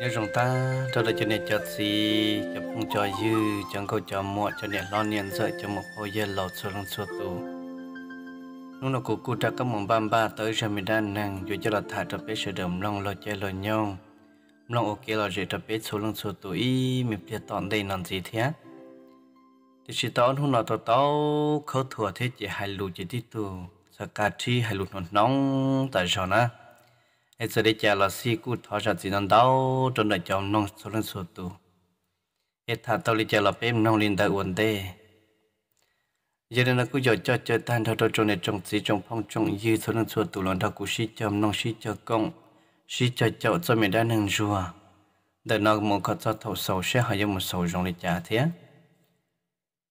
nhớ rằng ta cho đời cho nên cho gì cho không cho dư chẳng có cho muộn cho nên lo niên sợ cho một hồi giờ lột xuống lòng xuống tù nó cụ cụ trà có mong bam ba tới ra mình đang nàng dù cho là thả trà bé sửa đầm lòng lo chơi lo nhau lòng ok là dễ trà bé số lòng số tuổi mình biết tọn đầy làm gì thế thì chỉ tao hôm nào tao tao khâu thua thế chỉ hai lù chỉ tí tu sa e cà chi hai lù nón nóng tại sao na em sẽ đi chả là si cụ thọ ra chỉ nón đau trong đời chồng nón số lòng số tu em thả tao đi chả là bé nón lên tại uốn tê giờ đây là cứ giờ cho chơi tan thao thao trong này trong sĩ trong phong trong dư số lượng số tụ lần thao cú sĩ chậm nông sĩ chậm công sĩ chậm chậu cho mình đã nâng rùa đợt nào một con cho thâu sầu sẽ hỏi một sầu rong lịch trả thế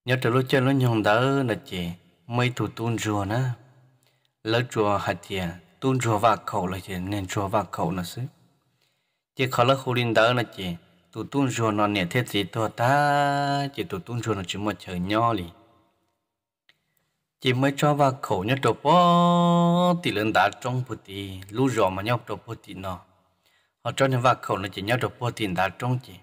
nhớ từ lúc chơi lúc nhung đỡ là chị mấy thủ tuôn rùa nữa lỡ rùa hạt tiền tuôn rùa vào khẩu là chị nên rùa vào khẩu là xứ chỉ khó lỡ khu linh đỡ là chị tụ tuôn rùa nó nhẹ thế gì to ta chỉ tụ tuôn rùa nó chỉ một trời nho liền chỉ mới cho vào khẩu nhất trộp bó thì lên đá trong bút thì lú rõ mà nhau trộp bút thì nó họ cho nên vào khẩu nó chỉ nhau trộp bút thì đá trong chỉ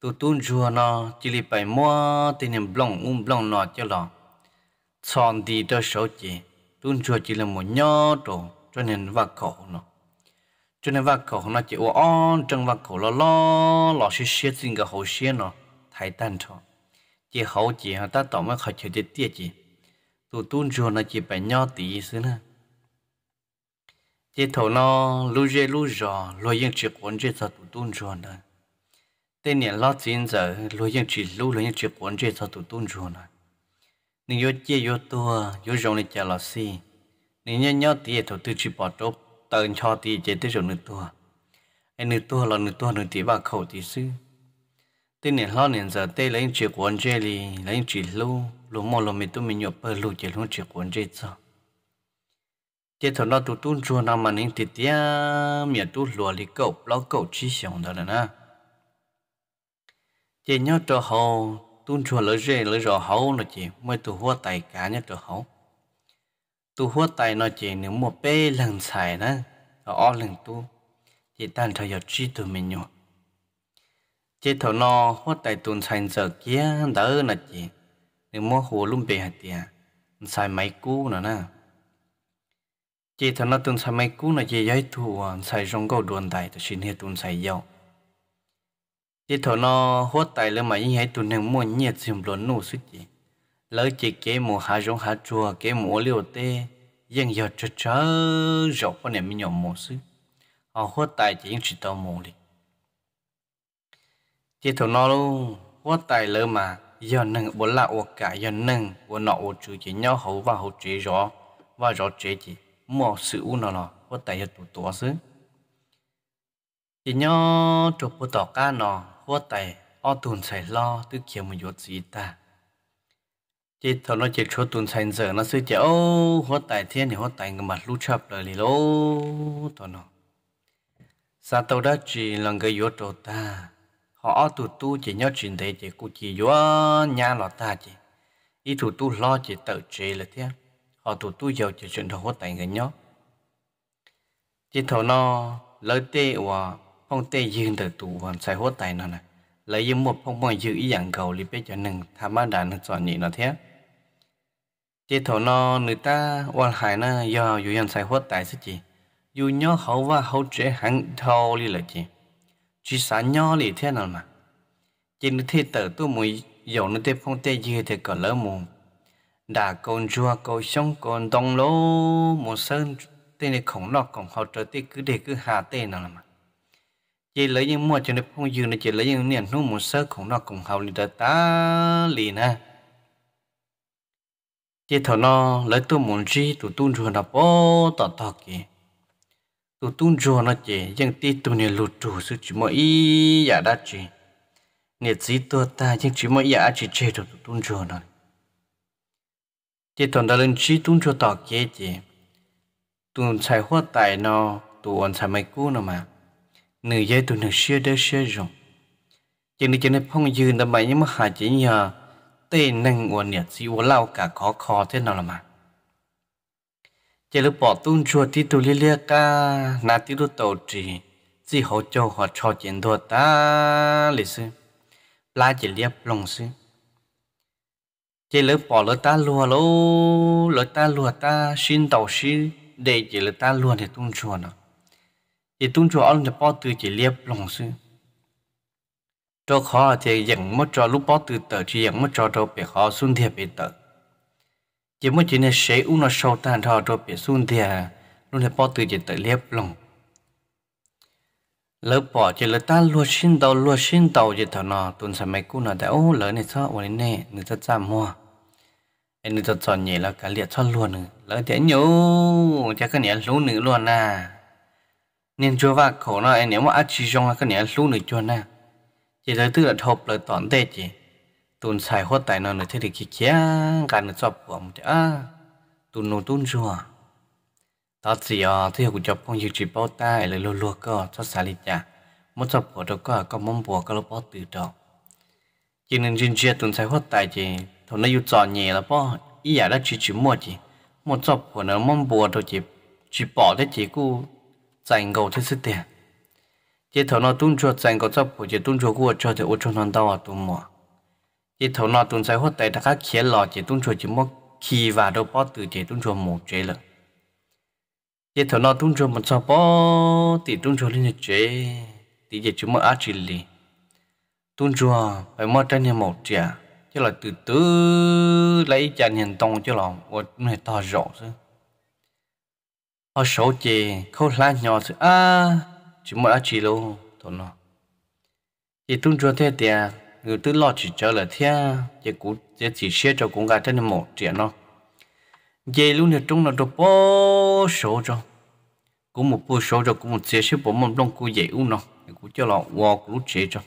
tu tuôn rùa nó chỉ lì bài mua thì niệm blong um blong nó cho lọ tròn thì cho số chỉ tuôn rùa chỉ là một nhỏ trộn cho nên vào khẩu nó cho nên vào khẩu nó chỉ ô on trong vào khẩu lo lo lo xí xí xin cái hồ xí nó thái tan cho chỉ hậu chỉ họ ta tỏ mới khỏi chịu tiết tiết chỉ tụ tuôn rồi nó chỉ phải nhỏ tí xứ nè chế thầu nó lú dê lú rò lôi những chiếc cuốn chế sao tụ tuôn rồi nè tên này lót chín giờ lôi những chiếc lú, lo yên chỉ cuốn chế sao tụ tuôn rồi nè nên yo chế yo tua yo rong này chả là gì nên nhớ nhớ tí thầu tự chỉ bỏ trộp tận cho tí chế tới rồi nửa tua anh nửa tua là nửa tua nửa tí ba khẩu tí xứ tên này lót này giờ tên lấy chiếc cuốn chế li lấy chiếc lú lúc mà lúc mình tụi mình nhập bờ lu chỉ lúc chỉ quân chết sao chỉ thằng nó tụi tụi chua nào mà nín thì tiếc miệng tụi lùa lì cậu lão cậu chỉ xong đó là na chỉ nhớ cho hậu tụi chua lỡ rê lỡ rò hậu nó chỉ mới tu hoa tay cá nhớ cho hậu tu hoa tay nó chỉ nếu một bê lần xài nó ở ó lần tụi chỉ tan thời giờ chi tụi mình nhọ chỉ thằng nó hoa tài tụi sanh giờ kia đỡ là chỉ nên mua hồ lùm bề hạt tiền sai máy cũ nữa nè chỉ thằng nó tuần sai máy cũ nó chỉ giấy thu sai à, rong câu đồn tài tôi xin hết tuần sai dầu chỉ thằng nó hốt tài lên mà như thế tuần hàng mua nhiệt dùng luôn nổ sức gì lỡ chỉ kế mùa hạ rong hạ chùa kế mùa liều tê dân giờ trở trở rộng con này mình nhỏ mùa sức họ hốt tài chỉ chỉ tao mùa đi chỉ thằng nó luôn hốt tài lên giờ nâng bố là ô cả giờ nâng bố nọ ô chú chỉ nhau hậu và hậu chế gió, và gió chế chỉ mò sự u nó lò bố tài giờ tụ tố xứ chỉ nhau chỗ bố tỏ ca nó bố tài ô tùn xảy lo tư kia một dốt gì ta chỉ thọ nó chỉ chỗ tùn xảy giờ nó sư chỉ ô bố tại thiên thì bố tài ngầm mặt lũ chập lời lì lô thọ nó sao tao đã chỉ là người yếu trâu ta họ tụt tu chỉ nhớ chuyện thế chỉ cụ chỉ do nhà lọ ta chỉ ý tụt tu lo chỉ tự chế là thế họ tụt tu giàu chỉ chuyện thầu tại người nhớ chỉ thầu nó lấy tê và phong tê dương tự tụ hoàn sai hốt tại nó này lấy dương một phong phong dư ý dạng cầu li bê cho nâng tham ba đàn nó chọn nhị nó thế chỉ thầu nó người ta hoàn hải nó do dù yan sai hốt tại sức gì dù nhớ hậu và hậu chế hẳn thâu li là gì chỉ xả nhỏ lì thế nào mà chỉ nó thế tử tôi mới dầu nó tiếp không tế gì thì còn lỡ mù đã con chua con sông con đông lô một sơn tên này khổng lồ còn họ trở tê cứ để cứ hạ tê nào mà chỉ lấy những mua cho nó không dư nó chỉ lấy những niệm nó một sơ khổng lồ còn họ lì ta lì nè chỉ thọ nó lấy tôi muốn chi tụi tôi rồi nó bỏ tọt tọt kì tu tung cho nó chỉ nhưng tí tu này lụt chủ sự chỉ mỗi ý giả đã chỉ nè chỉ tu ta nhưng chỉ mỗi giả chỉ chế được tu tung cho nó chỉ toàn đã lên chỉ tung cho tỏ kế chỉ tu xài hoa tài nó tu ăn xài mấy cú nó mà nửa giây tu nửa xia đỡ xia rồi chỉ nửa chỉ nè phong dư là mày nhưng mà hà chỉ nhờ tên năng uốn nè chỉ uốn lao cả khó khó thế nào là mà chỉ là bỏ tung chuột thì tù li lia cả, na tí đu tàu trì chỉ hỗ trợ họ cho chuyện thua ta lịch sử la chỉ liếp lòng sư chỉ là bỏ lỡ ta lùa lô lỡ ta lùa ta xin tàu sư để chỉ lỡ ta lùa thì tung chuột nó chỉ tung chuột ông thì bỏ từ chỉ liếp lòng sư cho khó thì dẫn mất cho lúc bỏ từ tờ chỉ dẫn mất cho cho bị khó xuống thiệp bị tờ chỉ muốn chỉ nên sẽ uống nó sâu tan thọ rồi bị xuống thì luôn là bỏ từ chỉ tự liếp lòng lỡ bỏ chỉ lỡ ta luôn xin tàu luôn xin tàu chỉ thằng nào tuần sau mấy cú nó đã ô lỡ này sao vậy nè người ta chạm mua anh người ta chọn nhẹ là cả liệt cho luôn nữa lỡ thế nhớ chắc cái này lú nữa luôn à nên cho vác khổ nó anh nếu mà ăn chỉ trong cái này lú nữa cho nè chỉ lỡ tự là thộp lỡ toàn tê chỉ tuần xài hốt tại nó nó thế thì kia kia gan nó e chọc của một à ah, tuần nó tuần rùa ta chỉ à thế cũng chọc con gì chỉ bao tai, lấy luôn luôn cơ cho xài lịch chả một chọc của đâu có có mong bùa có lúc bao từ đó chỉ nên chuyên chuyên tuần xài hốt tại chỉ thôi nó yêu chọn nhẹ là bao ý giả đã chỉ chỉ mua chỉ một chọc của nó mong bùa đâu chỉ chỉ bỏ thế chỉ cô dành cầu thế sự tiền chỉ thầu nó tuân cho dành cầu chọc của chỉ tuân cho cô cho thì ô cho nó đau à tuân mua chỉ thấu nó tuân sai hốt tại đã khác khía lò chỉ tuân chùa chỉ mất khi và đâu bỏ từ chỉ tuân chùa một chế lợ chỉ thấu nó tuân chùa một sao bỏ thì tuân chùa lên chế thì giờ chúng mới ác chỉ lì tuân chùa phải mất trên nhà một trẻ chứ là từ từ lấy chân hiện tông chứ là một người to rõ chứ họ số chè khâu lá nhỏ chứ à chúng mới ác chỉ luôn thôi nó chỉ tuân chùa thế tiền người tư lo chỉ chờ là thia chỉ cú chỉ chỉ xe cho cũng gà trên một triệu nó về luôn thì trong nó cho bao số cho cũng một bao số cho cũng một xe xe bốn mâm đông cú dễ u nó cú cho là wow cú chế cho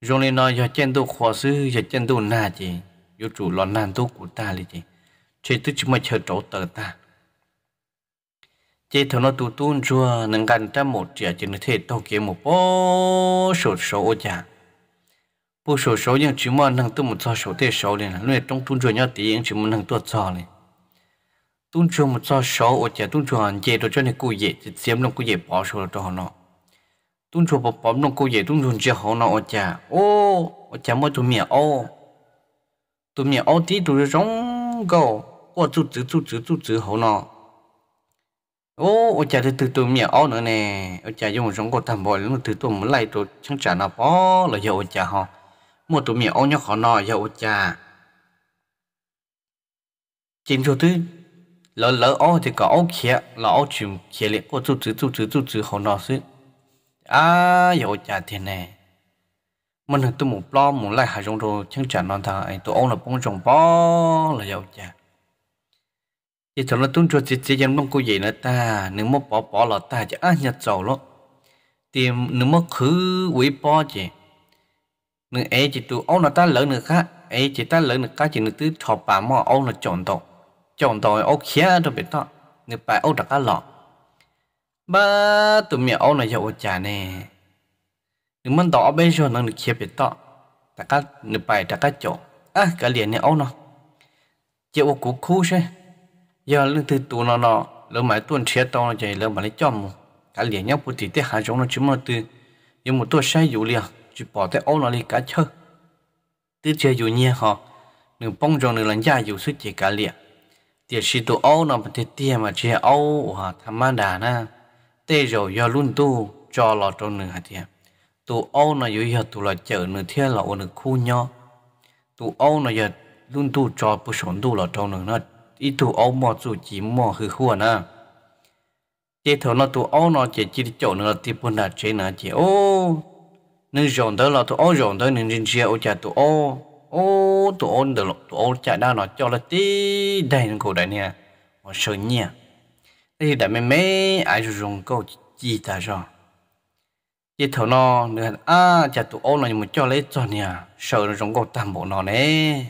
rồi nên nói giờ trên tôi khó xứ giờ trên tôi nà gì, yêu chủ lo nan tôi của ta đi chị chế tức mà chờ chỗ tờ ta chế thằng nó tụt tuôn chua nâng gần trăm một triệu chỉ nó thể tao kiếm một bao số số ô chả 不手手影只么能多么做手对手哩，因为中中专要第一只么能多做哩。中专么做手，我讲中专也都叫你顾业，就只么顾业保守了多好咯。中专不保弄顾业，中专只好咯，我讲哦，我讲么做面哦，做面哦，第都是中国，我做做做做做做好咯。ô ô chả từ từ từ miệng ó nữa nè ô chả dùng sống có thầm bò lúc từ từ mới lại tôi chẳng trả nào bó là giờ ô chả ho một tụi mẹ ông nhau khó nọ giờ cha chính chủ tư lỡ lỡ ô thì có ô kia là ô chìm kia liệt ô chú chú chú chú chú chú khó nọ sư à giờ cha thế này mình là tôi một lo một lại hai trong rồi chẳng chẳng non thằng anh tôi ông là bông trồng bó là giờ cha thì thằng nó tung cho chị chị em đông cô gì nữa ta nếu mà bỏ bỏ là ta chỉ ăn à, nhặt dầu lắm thì nếu mà khứ quý bỏ chị nữ ấy chỉ tu ông nó ta lớn nữa khác ấy chỉ ta lớn nữa khác chỉ nữ tứ thọ bà mò ông nó chọn tổ chọn tổ ông khía đâu biết đó nữ bài ông đặt cái lọ ba tụi mẹ ông là giàu cha nè nữ mình tổ bên chỗ nàng nữ khía biết đó đặt cái nữ bài đặt cái chỗ, à cái liền nè ông nó chỉ ông cú khu xe giờ nữ tứ tu nó nó lỡ mãi tuần chia to nó chạy lỡ mà lấy chọn cái liền nhau phụ thì thế hà chúng nó chúng nó từ nhưng một tôi sai dữ liền chỉ bỏ tới ô nó đi cả chơ tứ chơi dù nhẹ họ nửa bông rồng nửa lần gia dù suốt chỉ cả liền, tiệt sĩ tụ ô nó mà tiệt tiệt mà chơi ô hả tham ăn đà na tê rồi do luôn tu cho lọ trong nửa hạt tiệt tụ ô nó dù giờ tụ là chở nửa thiên là ô nửa khu nhỏ tụ ô nó giờ luôn tu cho bố sống tu lọ trong nửa ít tụ ô mò dù chỉ mò hư khua à na chế thầu nó tụ ô nó chỉ chỉ chỗ nửa tiệt bún đà chế nà chế ô nên dọn tới là tụi ô dọn tới nên riêng chia ô chả tụi ô ô tụi ô được lộc tụi ô chả đa nó cho là tí đây nên cổ đại nha, mà sợ nha, thì đại mẹ mẹ ai dùng câu chi ta rồi chỉ thầu nó nữa à chả tụi ô là một cho lấy cho nha, sợ nó dùng câu tam bộ nó nè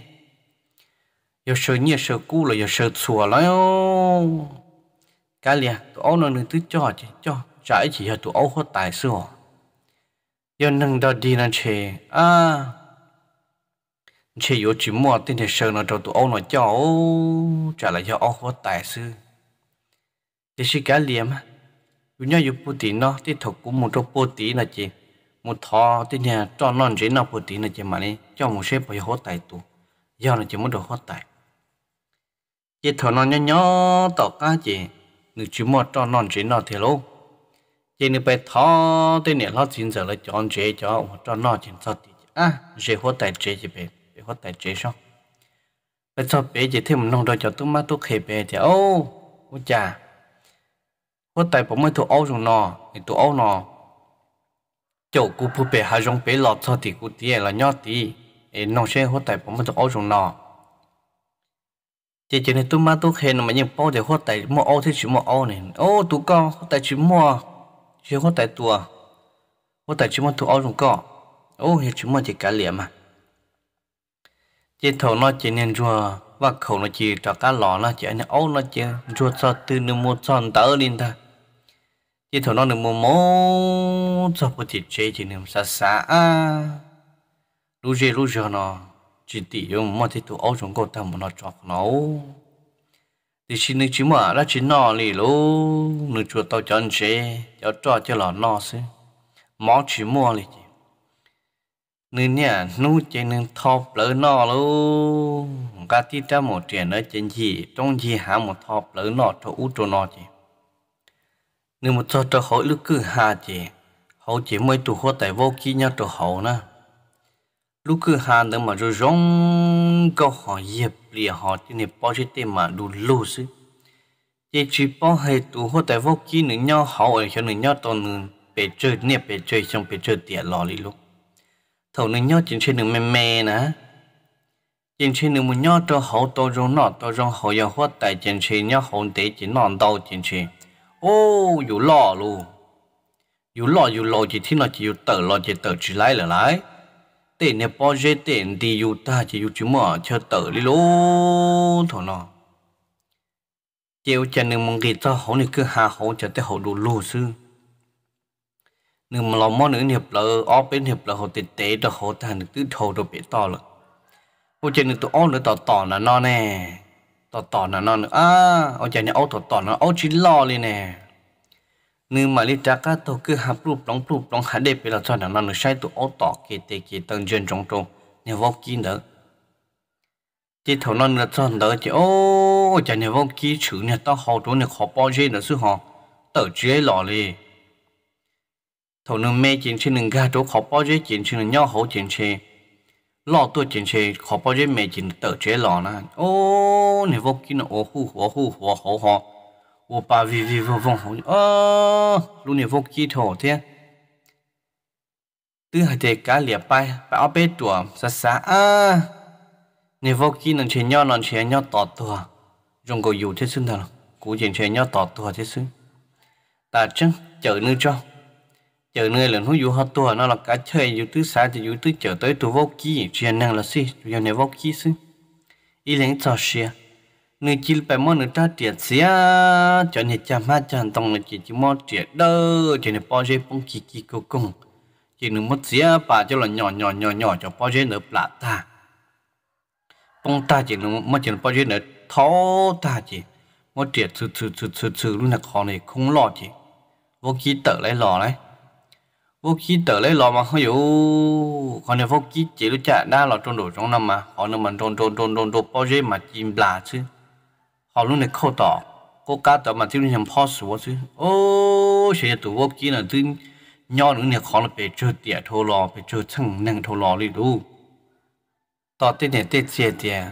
giờ sợ nha sợ cũ là giờ sợ xùa lắm cái liền tụi ô nó nên cứ cho chứ, cho trái chỉ là tụi ô hết tài xưa 有能到地那去啊，去有寂寞，天天生了找土欧那叫哦，trả lại cho ông có tài sư. Thì sự cá liềm á, dù nhau dù bố tí nó, thì thật cũng một trong bố tí là chị, một thọ thì nhà cho non chế nào bố tí là chị mà đi, cho một xếp phải hốt tài tụ, do là chị muốn được hốt tài. Chị thọ non nhỏ nhỏ tỏ cá cho non chế nào thì lâu chỉ nên phải thọ thế này lo chuyện giờ là chọn chế cho cho nó chuyện sao thì à chế hoa tài chế chỉ bé bé hoa tài chế sao bé sao bé chỉ thêm một nông đôi cho tôi má tôi khề bé thì ô ô cha hoa tài bỗng mới thu ô rồi nó, thì thu ô nó, chỗ cụ phụ bé hai giống bé lọt sao thì cụ tiề là nhót thì nông sẽ hoa tài bỗng mới thu ô rồi nó, chỉ chỉ nên tôi mà tôi khề mà nhưng bao để hoa tài mua ô thì chỉ mua ô này ô tụi con hoa tài chỉ mua hiếu có tại tua có tại chúng mình thu ô dùng cỏ ô hiếu chúng mình chỉ cả liệm mà trên thầu nó chỉ nên chùa và khẩu nó chỉ cho cá lò nó chỉ anh ô nó chỉ chùa cho từ nửa một tròn tớ lên ta trên thầu nó nửa một mố cho bố chỉ chơi chỉ nửa xa xa lúc giờ lúc giờ nó chỉ tỷ ông mà thì tụ ô dùng cỏ ta muốn nó cho nó thì xin nữ chú mở ra chỉ nọ lì lô nữ chùa tao cho chế cho cho cho lò nọ xí mó chỉ mua lì chị nữ nhà nu chế nữ thọp lỡ nọ lô cả tí ta một tiền ở trên gì trong gì há một thọp lỡ nọ cho út cho nọ chị nữ một cho cho hỏi lúc cứ hà chị hậu chỉ mới tụ hoa tại vô kia nhau cho hậu na lúc cứ hàng tới mà rồi rong câu họ dẹp lìa họ thì này bao nhiêu tiền mà đủ lô chứ chỉ chỉ bao hệ tụ hồ tại vô kí nữa nhau họ ở chỗ nữa nhau toàn nữa bể chơi nè bể chơi trong bể chơi tiền lò đi lúc thầu nữa nhau chỉ chơi nữa mè mè nè chỉ chơi nữa một nhau cho họ to rong nọ to rong họ giờ hoa tại chỉ chơi nhau họ để chỉ nọn đầu chỉ chơi ô dù lò luôn dù lò dù lò chỉ thiên lò chỉ dù tờ lò chỉ tờ chỉ lái là lái tên nhà bao giờ tên thì dù ta chỉ dù chúng mỏ chờ tử đi lô thổ nó chiều chân nương mong kỳ cho hổ nương cứ hà hổ chờ tới hổ đủ lô sư nương mà lòng mò nương hiệp lợ ó bên hiệp lợ hổ tệ tệ đó hổ ta nương cứ thổ đồ bể to lợ ô chân nương tụ ó nữa tỏ tỏ là nó nè tỏ tỏ là nó nữa à ô chân nương ó tỏ tỏ nó ó chỉ lò lên nè nếu mà đi trả các tổ cứ hấp rụp đóng rụp đóng hạt đẹp là cho nó nó sai tụ ô tỏ kỳ tê trên trong trong nếu vô kỳ nữa chỉ thầu nó là cho đỡ chỉ ô chả nếu vô kỳ chữ nhà tao họ chỗ này họ bao giờ nữa sư họ tờ chế lọ li thầu nó mê chuyện trên đường ga chỗ họ bao giờ chuyện trên nhau hậu chuyện trên lọ tôi chuyện trên họ bao giờ mê chuyện tờ chế lọ nè ô nếu vô kỳ nó ô hu ô hu 我把 v v 放放好，啊，lúc này vô kỹ thổ thế. Tư hai thế cá liệp bay, bà ở bên tuổi, xa xa, à, nè vô kỹ nàng chế nhau nàng chế nhau tỏ tuổi, dùng cầu dù thế xưng thật, cú chế chế nhau tỏ tuổi thế xưng. Ta chân chở nữ cho, chở nữ là hữu dù họ tuổi, nó là cá chơi dù tứ xa thì dù tứ chở tới tuổi vô kỹ, chế nàng là xí, dù nè vô kỹ xưng. Ý lãnh cho xìa người chỉ phải mua người ta tiệt xía cho nhà cha má cha hàng tông là chỉ chỉ mua tiệt đơ cho nhà bao dây bông chỉ chỉ cố cùng chỉ nửa mất xía bà cho là nhỏ nhỏ nhỏ nhỏ cho bao dây nửa lạ ta bông ta chỉ nửa mất chỉ bao dây nửa thó ta chỉ mua tiệt sự sự sự sự sự luôn là khó này không lo chỉ vô khí tự lấy lò đấy vô khí tự lấy lò mà không hiểu còn nếu vô khí chỉ lúc chạy đa lò trôn đổ trong năm mà họ nằm mình trôn trôn trôn trôn trôn bao dây mà chìm là chứ họ luôn này khâu tỏ cô cá tớ mà thiếu nhầm pho số chứ ô sẽ tụ vô kia là thứ nữa này khó là bị chơi tiệt thô lò chơi thằng năng thô lò đi đủ tỏ này tên xe tiệt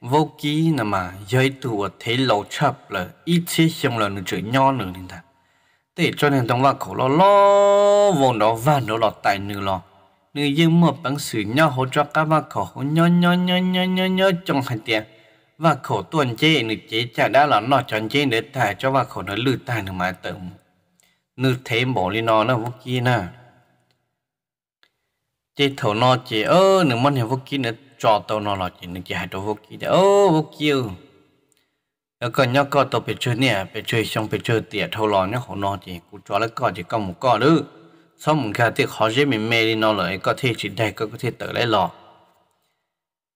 vô ký là mà giới tụ thấy lâu chập là ít chế xem là nó chơi nhỏ nữa nên ta để cho nên trong và khổ lo lo vòng đó và nó lọt tại nửa lò nửa dương một bằng sự nhỏ hỗ trợ các bà khổ nhỏ nhỏ nhỏ nhỏ nhỏ nhỏ trong hành tiền và khổ tuần chế nữa chế chả đã là nó chọn chế để thả cho và khổ nó lư tài nữa mà tưởng nữ thế bỏ đi nó là vô kia nè chế thổ nó chế ơ nữ món hiểu vô kia nữa cho tao nó là chế nữ chế hai tao vô kia ơ vô lò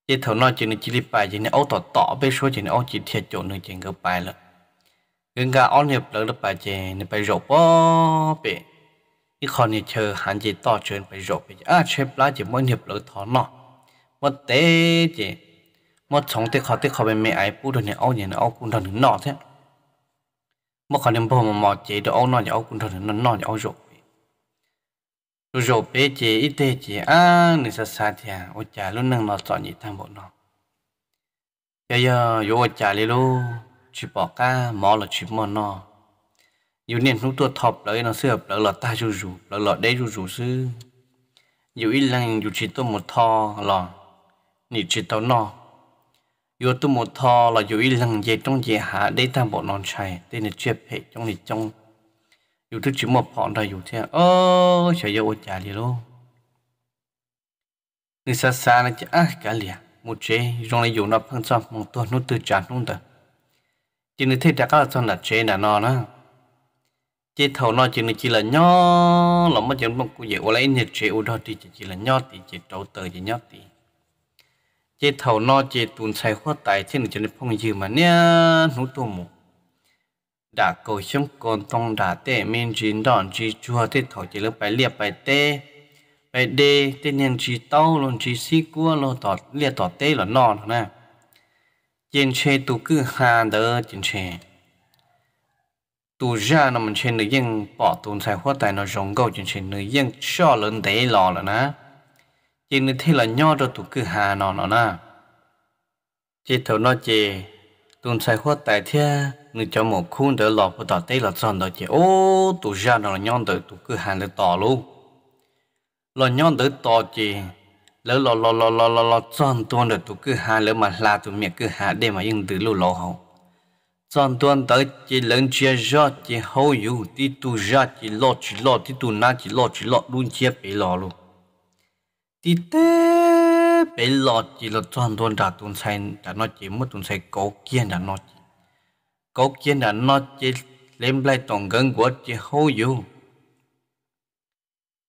chỉ thầu nói chuyện này chỉ đi bài chỉ này ông tỏ tỏ biết số chỉ này ông chỉ thiệt chỗ này chỉ ngược bài lận gần cả ông nhập lỡ được bài chỉ này bài rộp bó bể cái con này chờ hạn chỉ tỏ chuyện bài rộp bể à chơi lá chỉ mỗi nhập lỡ thọ nọ một tế chỉ một sống tế khó tế khó bên mẹ ấy bu đồ này ông nhìn ông cũng thằng nọ thế một con này bố mà mò chỉ được ông nọ chỉ ông cũng thằng nọ nọ chỉ ô rộp chú rổ bế chế ít thế chế á nè xa sa thì à ô chả luôn năng nó chọn nhị thang bộ nó giờ giờ yo ô chả lì lô chỉ bỏ cả mò là chỉ mò nó dù niệm lúc tôi thọp lấy nó sửa lỡ lọt ta chú rủ lỡ lọt đấy chú rủ sư dù ít lần dù chỉ tôi một thò là nhị chỉ tao nó dù tôi một thò là dù ít lần về trong về hạ đấy thang bộ non chạy tên là chuyện hệ trong này trong một à. ôi chả gì 有这只么胖的有钱哦，小爷我家里喽。你啥啥那家啊家里啊，木 chế trong này dùng nó phân cho một tuần nó từ trả luôn đó. Chỉ nên thấy đã có cho là chế đã nó nó. Chế thầu nó chỉ nên chỉ là nhỏ, là mất chẳng bằng cụ dễ lấy nhiệt chế u đó thì chỉ là nhỏ thì chỉ trâu tờ chỉ nhỏ thì. Chế thầu nó chỉ tuần sai khoa tài nên chỉ nên phong gì mà nè nút tu một đã cố xong còn tông đã tệ mình chín đòn chi chua thế thổi chỉ lúc bài liệp bài tê bài đê tê nên chi tâu luôn chi xí cua luôn tọt liệp tọt tê là non nè chiến xe tu cứ hà đỡ chiến xe tu ra nó mình trên được dân bỏ tuôn sai hóa tài nó rồng cầu chiến xe nữa dân cho lớn tê lò là nè trên thế là nho rồi tu cứ hà nó nó nè chỉ thầu nó chè tuôn sai hóa tài thiệt người cho một khuôn đỡ lọ của tỏ tê là tròn đó chỉ ô tụ ra nó là nhon đỡ tụ cứ hàng đỡ tỏ luôn là nhon đỡ tỏ chỉ lỡ lọ lọ lọ lọ lọ lọ tròn tuôn đỡ tụ cứ hàng lỡ mà là tụ miệng cứ hàng để mà yên từ lù lọ hậu tròn tuôn tới chỉ lớn chia ra chỉ hầu yếu tí tụ ra chỉ lọ chỉ lọ tí tụ na chỉ lọ chỉ lọ luôn chia bể lọ luôn tí tê bể lọ chỉ là tròn tuôn đã tuôn say đã nói chỉ mất tuôn say cố kiên đã nói cậu chiến là nó chỉ lên lại toàn gần của chỉ hô dù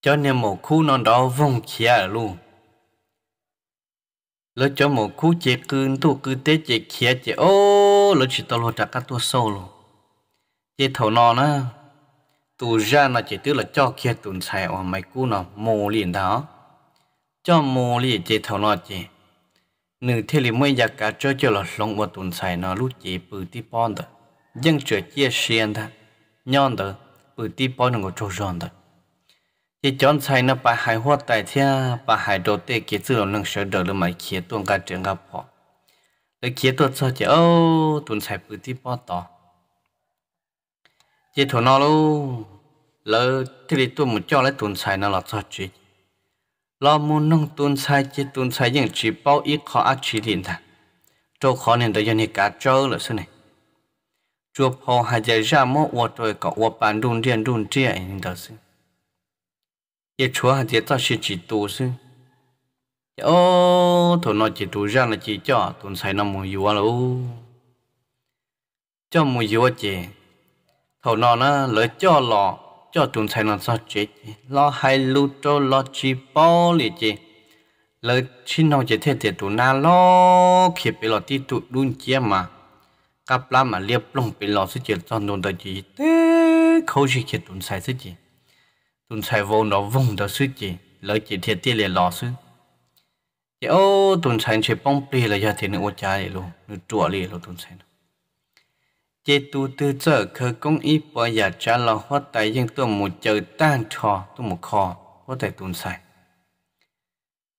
cho nên một khu non đó vòng chia luôn lỡ cho một khu chế cứ tu cứ tế chế kia chế ô lỡ chỉ tao lo trả cả tu sâu luôn chế thầu nó nó tu ra nó chỉ tức là cho kia tuần xài ở mấy khu nó mồ liền đó cho mồ liền chế thầu nó chế nửa thế thì mới giặc cả cho cho là lòng và tuần xài nó lúc chế bự tí pon đó dân chủ chia xiên ta nhon đó bự ti bao nó trâu ròn đó chỉ chọn sai nó bà hải hoa tại thế bà hải đồ để cái tự lưng sợ đỡ lên mà kia tuôn cả trường gặp họ lấy kia tuôn cho chứ ô tuôn sai bự ti bao to chỉ thua nó luôn lỡ thì đi tuôn một cho lấy tuôn sai nó là sao chứ lo muốn nông tuôn sai chỉ tuôn sai những chỉ bao ít khó ăn chỉ liền thà trâu khó nên tới giờ này cả trâu là thế này chúa phò hà giải ra mô ua tôi có ua bàn đun điện đun trịa hình đó sư cái chỗ hà giải ta sư chỉ tù sư ô thổ nó chỉ tù ra là chỉ cho tụn xài nó mua yếu lâu cho mua yếu chị thổ nó nó lấy cho lo, cho tụn xài nó sao chị lo hay lu cho lo chỉ bỏ đi chứ, lỡ xin nó chỉ thế thì tụn na lo khiếp bị lo tí tụt đun chia mà cặp lá mà liệp lông bị lò sẽ chết cho nôn đời gì thế khâu chỉ chết tuần sai sức gì tuần sai vô nó vùng đó sức gì lấy chỉ thiệt tiền liền lò sức chỉ ô tuần sai chỉ bông bì là giờ thì nó cha đi luôn nó chùa đi luôn tụn sai chế tu từ giờ khởi công ít bỏ nhà trả lo hoa tài nhưng tôi một chờ tan trò tôi một kho có tài tuần sai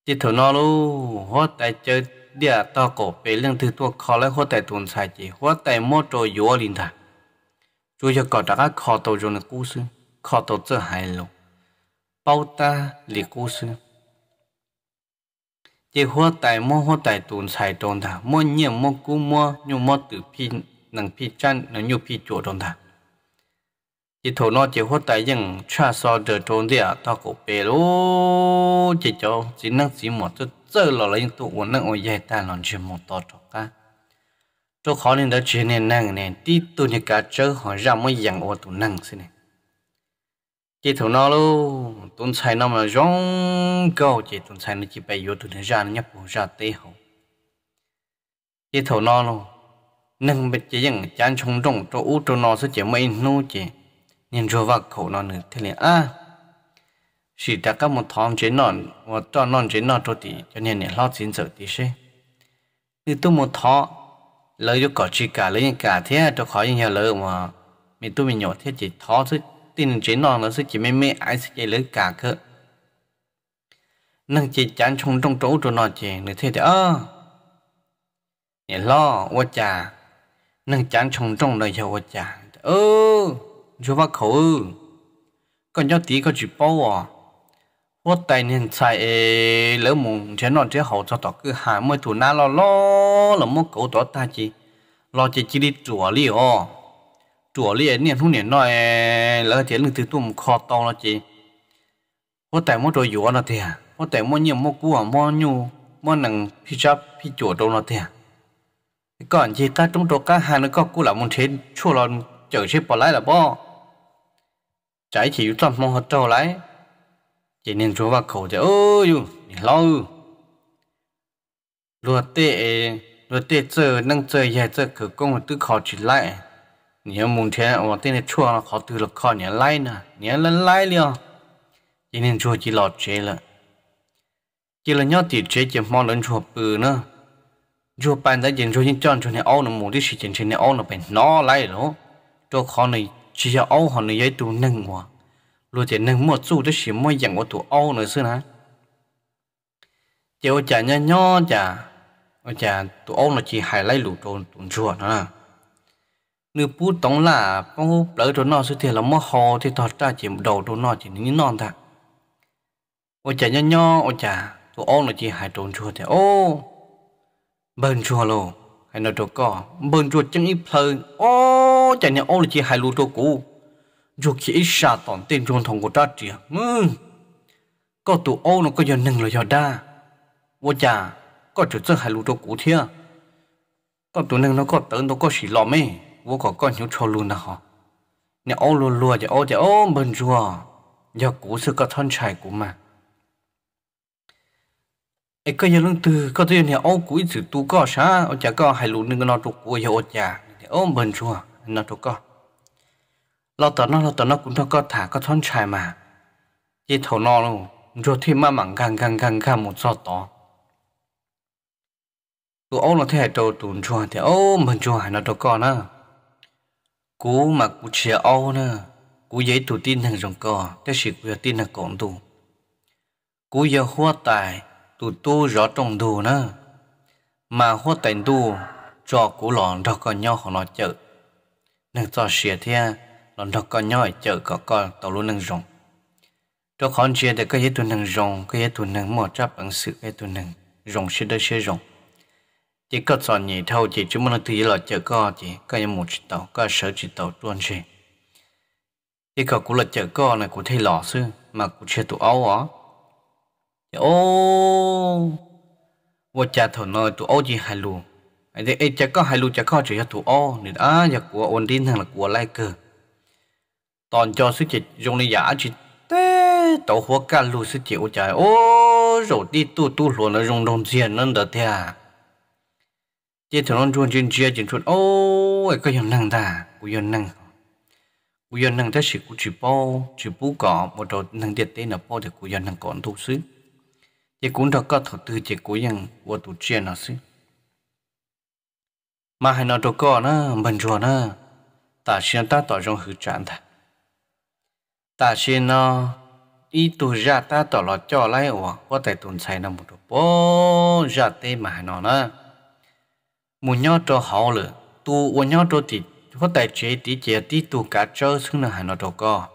chỉ thử nó luôn hoa tài chơi địa to cổ về lưng thứ tua khó lấy hốt tại tuần sai chỉ hoa tại mô trô yếu linh thả chú cho cỏ đã khó tổ dùng cú sư khó tổ tự hài lòng bao ta lì cú sư chỉ hoa tại mô hoa tại tuần sai tròn thả mô nhiệm mô cú mô nhu mô tử phi nâng phi chân nâng nhu phi chỗ tròn thả chỉ thổ nó chỉ hoa tại những cha so đờ tròn địa to cổ về lô chỉ cho chỉ năng chỉ một chút sợ lọ lên tụ uống nâng ôi dạy ta lòn chuyện một tọt trọc ca chỗ khó nên đã chuyện nên năng nè tí tụ như cả chớ hỏi ra mới dặn ô tụ năng xin nè chị thủ nó lô tụn xài nó mà rong câu chị tụn xài nó chỉ bày vô tụn ra nó nhập ra tê hậu chị thủ nó lô nâng bệt chị dặn chán chống rộng chỗ ú chỗ nó sẽ chỉ mấy nô chị nhìn rồi vào khẩu nó nữa thế liền à sự thằng nọ, nọ đi, đi, 是大家么谈这难，我找难这难做的，就年年老清楚的是。你都么谈，了有搞起家，了人家天都考验下了嘛，你都没鸟天只谈是定这难了是只妹妹爱是这了家去。nâng chỉ chán chung trong trú cho nó chỉ người thế thì ơ nhẹ lo ô chà nâng chán chung trong đời cho ô chà ơ chú bác khổ còn cho tí có chữ bao à 我带年在诶，老母前两天好做到去喊么土那了咯，那么狗多大只，老只只哩左哩哦，左哩年头年来诶，老只能自动靠到了只，我带么多药了的，我带么 nhiều 么 cua à 么 nhiều 么能 phi chấp phi chỗ đâu nó thế còn gì cả trong đó cả hai nó có cua là muốn thế chua lon chở xe lại là bỏ trái chỉ trong mong hợp trâu lại chỉ nên chúa vào khẩu chứ ôi dù lo ư luật tệ luật tệ giờ năng giờ giờ giờ cứ công tự khó chỉ lại nhớ muốn thế ở tên này chúa là khó từ là khó nhớ lại nè nhớ lần lại liền chỉ nên chúa chỉ lọt chế là chỉ là nhớ thì chế chỉ mong lần chúa bự nữa chúa bàn ra chỉ chúa những chọn chúa này ô nó muốn đi sự chuyện chuyện này ô nó phải nó lại đó cho khó này chỉ là ô họ này dây tù nâng quá lu chỉ nâng một chút đó chỉ mỗi dạng của tụ ô nữa xưa chỉ ô chả nho nho chả ô chả tụ ô nó chỉ hài lấy lũ trồn tụn chùa nữa nè nữ bút tống là con hút lỡ trốn nó xưa thì là mất hò thì thật ra chỉ đầu trốn nọ chỉ những non thôi ô chả nho nho ô chả tụ ô nó chỉ hài trồn chùa thì ô bần chùa luôn hay nó trộn cỏ bần chùa chân ít phơi ô chả nhà ô là chỉ hài lũ trộn cũ dù khi ít xa tòn tên rôn thòng của ta trìa mừng có tụ ô nó có giờ nâng là giờ đa vô chà có chữ chân hải lũ đồ cũ thia có tụ nâng nó có tớ nó có xì lò mê vô có con nhũ trò luôn nà họ nè ô lùa lùa giờ ô giờ ô bần rùa giờ cũ sự có thân trải của mà ấy có giờ lưng từ có tiền nè ô cũ ít sự tu có sao ô chả có hải lũ nâng nó tụ cũ giờ ô chà ô bần rùa nó tụ có เราตอนนั้นเราตอนนั้นคุณทก็ถาก็ท่อนชายมายี่เท่านอลูรถที่มาหมังกังกังกังกังหมดซอต่อตัวอ้อเราที่ให้ตัวตุนชัวที่โอ้มันชัวให้เราตัวก่อนนะกูมากูเชียอ้อนะกูยัยตัวตีนทางจงก่อแต่สิกูจะตีนทางก่อนตัวกูยัยหัวตายตัวตู้รอตรงดูนะมาหัวแต่งตู้จอกูหลอนเราก็ย่อของเราเจอหนึ่งจอเสียเที่ย lần đầu con nhỏ chờ có con tàu luôn nâng rồng cho con chia để cái tu nâng rồng cái tu nâng mỏ chấp bằng sự cái tu nâng rồng sẽ đỡ sẽ rồng chỉ có sọn nhị thâu chỉ chúng nó thì là chờ có chỉ cái một chỉ tàu cái sở chỉ tàu tuôn gì chỉ có cũng là chờ có này cũng thấy lọ sư mà cũng chưa tụ áo ó ô vô cha thầu nói tụ áo gì hai lù ấy thì ấy chả có hai lù chả có chỉ là áo nữa đó giờ của ổn định thằng là của like cơ ตอนจอสุจิตยงในยาจิตเต้ตหัวกันรู้สุจิตใจโอ้โรดีตู้ตู้หลวนยงดมเสียนนั่นเด้อเถอะเจ้าถนนชวนจินเจียจินชวนโอ้ยก็ยังนั่งตากูยังนั่งกูยังนั่งแต่สิกูจีบโป้จีบปูก่อมาโดนนั่งเด็ดเต้นอ่ะโป้แต่กูยังนั่งก่อนทุกซื้อเจ้ากุ้งทอก็ถอดตือเจ้ากูยังวัดตุเจียนอ่ะซื้อมาให้นอนตัวก่อนนะบันจวนนะแต่เชียนตาต่อจงหือจานท่า ta xe nó ý tu ra ta tỏ lọt cho lại ủa có thể tồn xài nó một đồ bố ra tê mà nó nó mù nhó cho hậu lửa tu ua nhó cho thì có thể chế tí chế tí tu cả cho xưng là hà nó đồ co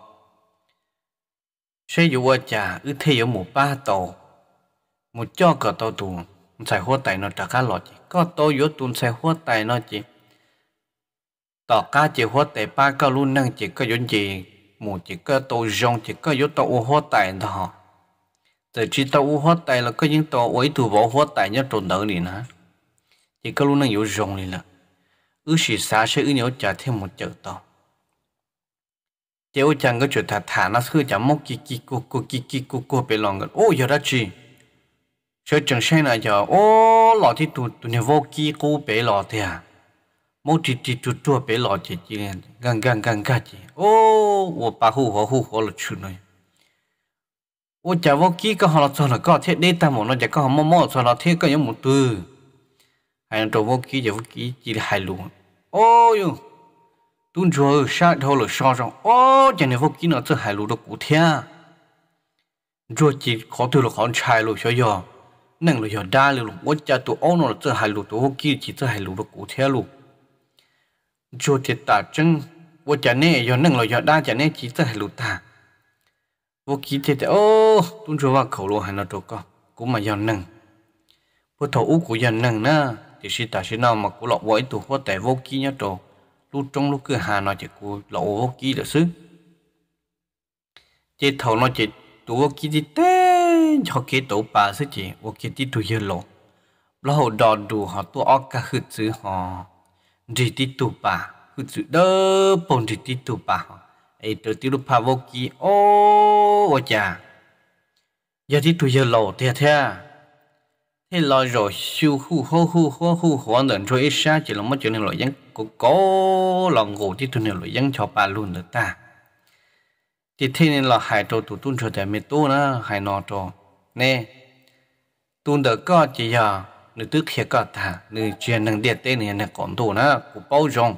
xe dụ ua chả ư thế yếu một ba tàu một cho cả tàu tu sai hoa tài nó trả cá lọt chỉ có tàu yếu tùn sai hoa tài nó chỉ tỏ cá chỉ hoa tài ba cái luôn năng chỉ có dũng gì một chỉ có tổ dòng chỉ có yếu tố u hoa tài đó từ chỉ tổ u hoa tài là có những tổ ấy từ bỏ hoa tài nhất trộn đỡ này nè chỉ có luôn năng yếu dòng đi là ư sĩ xa sẽ ư nhớ trả thêm một chợ tàu chỉ ô chẳng có chuyện thả thả nó cứ chả móc kí kí cô cô kí kí cô cô bị lòng gần ô giờ đã chi sợ chẳng sai là giờ ô lọ thì tụi tụi nhà vô kí cô bị lọ thế à mỗi chỉ chỉ chút chút bé lọ chỉ chỉ nên gan gan gan gan chỉ ô ô bà hù hồ hù hồ là chú này ô chả vô kí có họ là sao là có thế đây ta muốn nó chả có họ mò mò sao là thế có những một hai hay là trâu vô kí chả vô chỉ hai luôn ô yo tuân chúa sát thôi là sao rồi ô chả này vô kí nó chỉ hai luôn đó cụ thế chúa chỉ kho từ là kho trai luôn cho giờ nâng là giờ đa luôn ô chả tụi ô nó là chỉ hai luôn tụi vô kí chỉ chỉ hai luôn đó cụ thế luôn chùa thiệt tả chân vô chả nè yo nâng lo yo đa chả nè chỉ ta hay lụt ta vô kí thiệt tả ô tuân chùa vào khẩu lô hay nó trộn co cũng mà yo nâng vô thầu u của yo nâng na thì xí ta xí nào mà cũng lọ vội tụ vô tại vô kí nhá trộn lúc trong lúc cứ hà nó chỉ của lọ vô kí là xứ Chế thầu nó chỉ tụ vô kí thì té cho cái tổ bà xứ chỉ vô kí thì tụ yo lộ lo hồ đò đủ họ tụ óc cả hứt xứ họ đi tí tù ba cứ chữ đơ bồn rì tí ba bà ấy tôi tiêu lúc phá vô kì ô ô chà giờ tí tù giờ lộ thiệt thế thế lo rồi siêu khu hô khu hô khu hô nền rồi xa chỉ là mất chuyện này loại dân có có lòng ngủ tí tù này loại dân cho bà luôn được ta thì thế nên là hai trò tụ tuôn trở tại mẹ tu nữa hai nọ trò nè tuôn được có chỉ giờ à nữ tức khía cả ta, nữ chuyện năng điện tên này là còn thủ nó cú bao rộng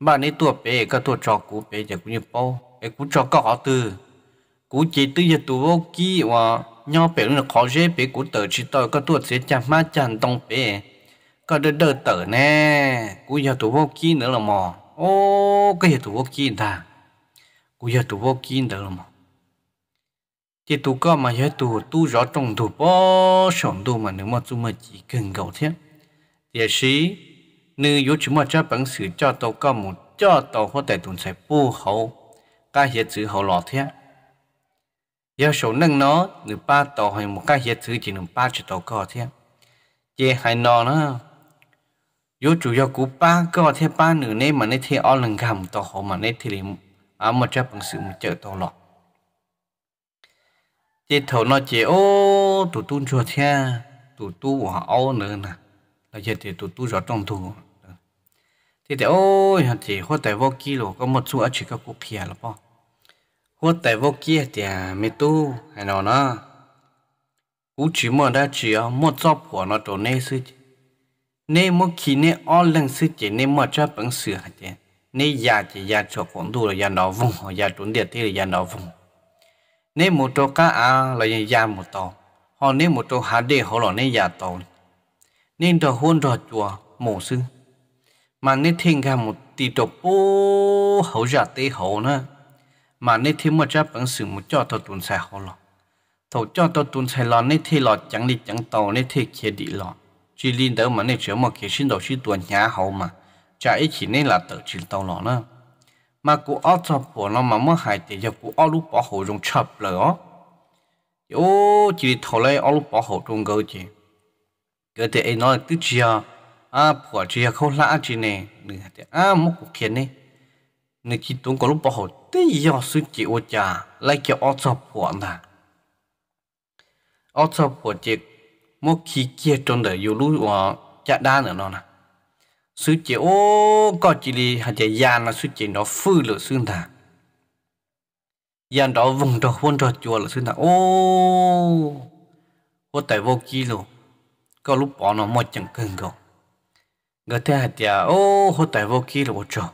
mà nếu tuổi bé các tuổi cho cú bé giờ cũng như bao cái cũ trò có từ cú chỉ tư giờ tuổi bao kia và nhau bé nó khó dễ bé cú tờ chỉ tờ các tuổi sẽ chạm má chạm tông bé các đứa đỡ tờ nè cú giờ tuổi bao kia nữa là mò ô cái giờ tuổi bao kia ta, cú giờ tuổi bao kia nữa là mò chỉ tu có mà nhớ tu tu rõ trong tu bỏ sống tu mà nếu mà tu mà chỉ cần cầu thế địa sĩ nếu yếu chúng mà cho bằng sự cho tàu có một cho tàu có thể tồn tại bu hậu cái hiện chữ hậu lọ thế giờ số nâng nó nếu ba tàu hay một cái hiện chữ chỉ nữ ba chữ tàu có thế chế hai nó nó yếu chủ yếu cú ba có thế ba nữ này mà này thế ở lần gầm tàu hậu mà này thì à một cho bằng sự một chợ tàu lọ chị thầu nó chị ô tụ tu cho thế tụ tu của họ ô nữa nè là chị thì tụ tu rõ trong thù thì thế ôi hả chị hoa tài vô kia rồi có một số chỉ có cục kia là bao hoa tài vô kia thì à, mẹ tu hay nào nó cú chỉ mà đã chỉ à, một dọc của nó trốn nơi sự. chị nên một khi nên o lần sư chị nên một cho bằng sửa hả chị nên già chị già cho cũng đủ là già nó vùng hoặc già trốn địa thì là già nó vùng nếu một chỗ cá à là nhà già một tổ họ nếu một chỗ hà đề họ là nên già tổ nên trò hôn trò chùa mổ sư mà nên thiên ga một tỷ trò bố hậu giả tế hậu nữa mà nên thiên một chấp bằng sự một cho tao tuần sai họ lọ thầu cho tao tuần sai lọ nên thiên lọ chẳng đi chẳng tàu nên thiên kia đi lọ chỉ linh đỡ mà nên chớ một kia xin đầu xin tuần nhà hậu mà chả ít e chỉ nên là tự chỉ tàu lọ nữa mà cụ ở cho bỏ nó mà mất hay thì giờ cụ ở lúc bỏ hồ dùng chập lỡ ó ô chỉ thầu lấy ở lúc bỏ hồ trong gấu chỉ cái thì ấy nói tức chia à bỏ chia không lạ chỉ nè, nửa thì à mất cuộc kiện nè, nửa chỉ tốn có lúc bỏ hồ tới giờ suy chỉ ô cha lấy cho ở cho bỏ nè ở cho bỏ chỉ một khi kia trong đời yêu lúc ờ, chả đa nữa nó nè sư chỉ ô có chỉ đi hạt chạy dạ, gian là sư chỉ nó phư lửa sư thà gian dạ, đó vùng đó quân đó chùa là sư thà ô ô tại vô kỳ lô có lúc bỏ nó mất chẳng cần cầu người ta hạt chạy ô ô tại vô kỳ lô ô trò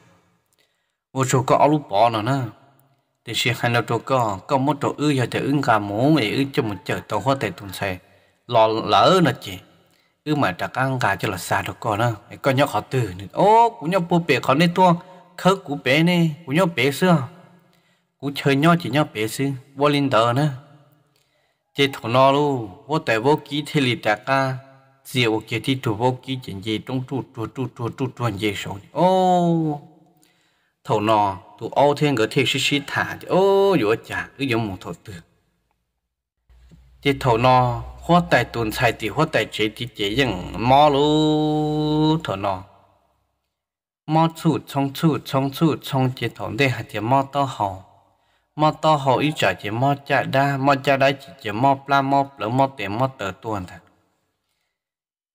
ô trò có lúc bỏ nó nữa thì sẽ hành là trò có có một chỗ ư giờ chạy ứng cả mố mày ứng cho một chợ tàu hoa tại tuần xe lò lỡ là chị cứ mà trả căng cả cho là xa được con á con nhóc họ từ ô cũng nhóc bố bé con nên tua khớ cú bé nè cú nhóc bé xưa cú chơi nhóc chỉ nhóc bé xưa vô linh tờ nữa chế thằng nó luôn vô tại vô ký thì lì trả ca diệu kia thì trụ vô ký chuyện gì trong trụ trụ trụ trụ trụ trụ gì số ô thằng nó tụ ô thiên gỡ thiên xí xí thả ô vô chả cứ giống một thằng từ chế thằng nó hoa tài tuần sai thì hoa tài chế thì chế những mò lú thọ nọ mò chu trong chu trong chu trong chế thọ đây hạt chế mò to hò mò to hò ý trả chế mò chả đa mò chả đa chỉ chế mò pla mò lỡ mò tiền mò tờ tuần thật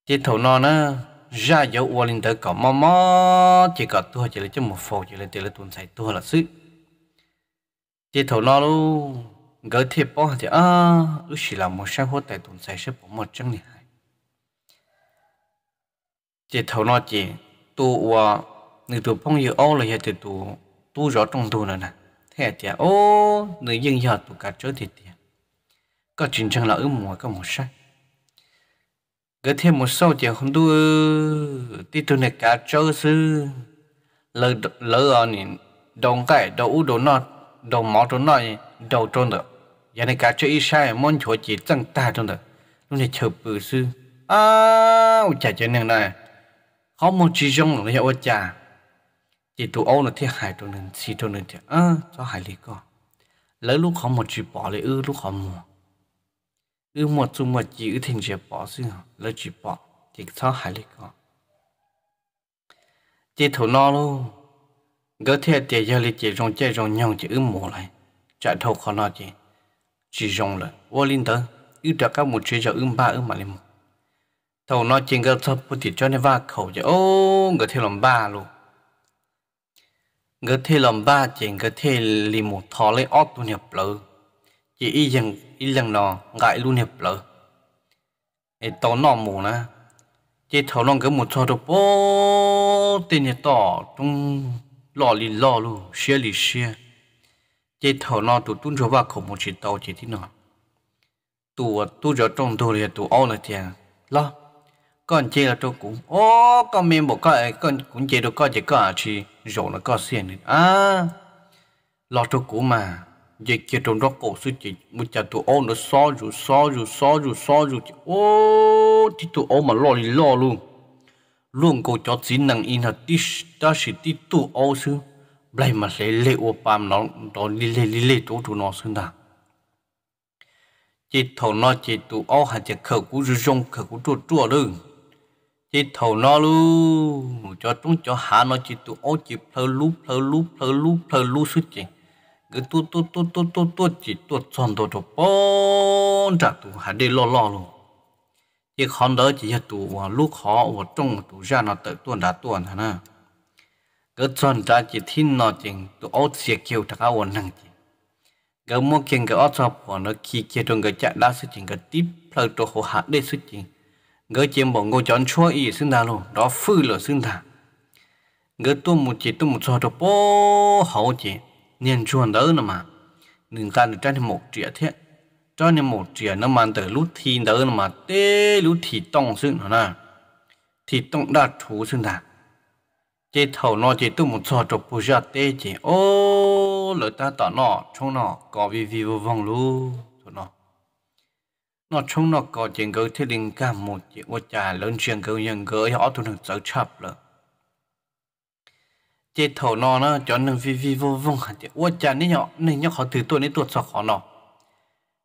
chế thọ nọ nữa ra dấu uo linh tới cỏ mò mò chỉ có tua chỉ là cho một phổ chỉ là tiền là tuần sai tua là sức chế thọ nọ luôn gỡ thiệp bỏ thì à ước chỉ là một sáng hốt tại tuần sai sẽ bỏ một chân này chỉ thầu nó chỉ tu và người tu phong yêu ô là thì tu tu rõ trong tu nữa nè thế à thì ô người dân giờ tu cả chỗ thì thì có chuyện chẳng là ước mùa có một sáng gỡ thiệp một sau thì không tu đi tu này cả chỗ sư lỡ lỡ ở nè đồng cái đầu đồ nó đầu máu trốn nó đầu trốn được giờ này cả cho ít sai món chỗ chỉ tăng ta trong đó lúc này chờ bự sư à ông chả chơi nàng này không muốn chỉ giống trong là ông cha, chỉ tụ ô là thiệt hại tụ nên chỉ tụ nên thế à cho hại lý co lấy lúc không một chỉ bỏ lại ư lúc không mua ư mua chung một chỉ ư thành chỉ bỏ sư lấy chỉ bỏ chỉ cho hại lý co chỉ thủ nó luôn cái thể địa cho lý chỉ trong chơi trong nhau chỉ ư mua lại chạy thâu khó nó chỉ chỉ dùng là vô linh tớ ư trả các một chế cho ưng ba ư mà lên thầu nói trên cơ thập bút thì cho nên va khẩu cho ô người thế làm ba luôn người thế làm ba trên người thế lì một thò lấy ót tu nhập lỡ chỉ y rằng y rằng nó ngại luôn nhập lỡ để tao nọ mù na chỉ thầu nó cái một thò được bố tên nhà tỏ trong lò lì lò luôn xia lì xia chỉ thầu nó tụ tuôn cho vào khổng một chỉ tàu chỉ thế nào tụ tụ cho trong tụ thì tụ ô là tiền lo còn chế là tôi cũng ô con mình một cái con cũng chế được coi chỉ có chỉ rồi nó có xiên nữa à lo tôi cũng mà giờ kia trong đó cổ suy chỉ một chả tụ ô nó so dù so dù so dù so dù ô thì tụ ô mà lo thì lo luôn luôn cô cho chỉ năng in hạt tí đó chỉ tí tụ ô xưa blai mà se le o pam nó đó li le li le chỗ nó sinh ra chỉ thầu nó chỉ tụ ô hạt chỉ khẩu cú rú rong khẩu cú chua chua luôn chỉ thầu nó luôn cho chúng cho hà nó chỉ tụ ô chỉ phơ lu phơ lu phơ lu phơ lu suốt chỉ cứ tu tu tu tu tu tu chỉ tu tròn tu tu bốn trả tụ hà đi lo lo luôn chỉ khó đỡ chỉ cho tụ và lúc khó và trong tụ ra nó tự tuần đã tuần hả na ก็ส่วนใจจิตที่นอจริงตัวอดเสียเกี่ยวทักเอาวันนั่งจริงก็มั่วเก่งก็อดชอบหัวนักขี้เกียจตรงก็จะได้สุดจริงก็ติดเพลิดตัวหัวหักได้สุดจริงก็เจียมบอกกูจอนชั่วอีซึ่งดาลงดอฟื้นหลือซึ่งดาก็ตัวมุจิตตัวมุจอตัวโป้เขาจริงเนียนชวนเด้อนะมาหนึ่งการหนึ่งจ้าที่หมกเจียเทะจ้าที่หมกเจียน้ำมันเต๋อลุทีเด้อนะมาเต้ลุทีต้องซึ่งนะที่ต้องดัดถูซึ่งดา chế thầu nó chế tu một sọ trục bù ra tê chế ô lợi ta tỏ nó chung nó có vì vì vô vong lu nó nó chung nó có chuyện gỡ thế linh cảm một chuyện ô trà lớn chuyện gỡ nhân gỡ họ tu được sợ chập lợ chế thầu nó nó cho nên vì vì vô vong hẳn chế ô trà nên nhỏ nên nhỏ họ từ tuổi nên tuột sọ họ nó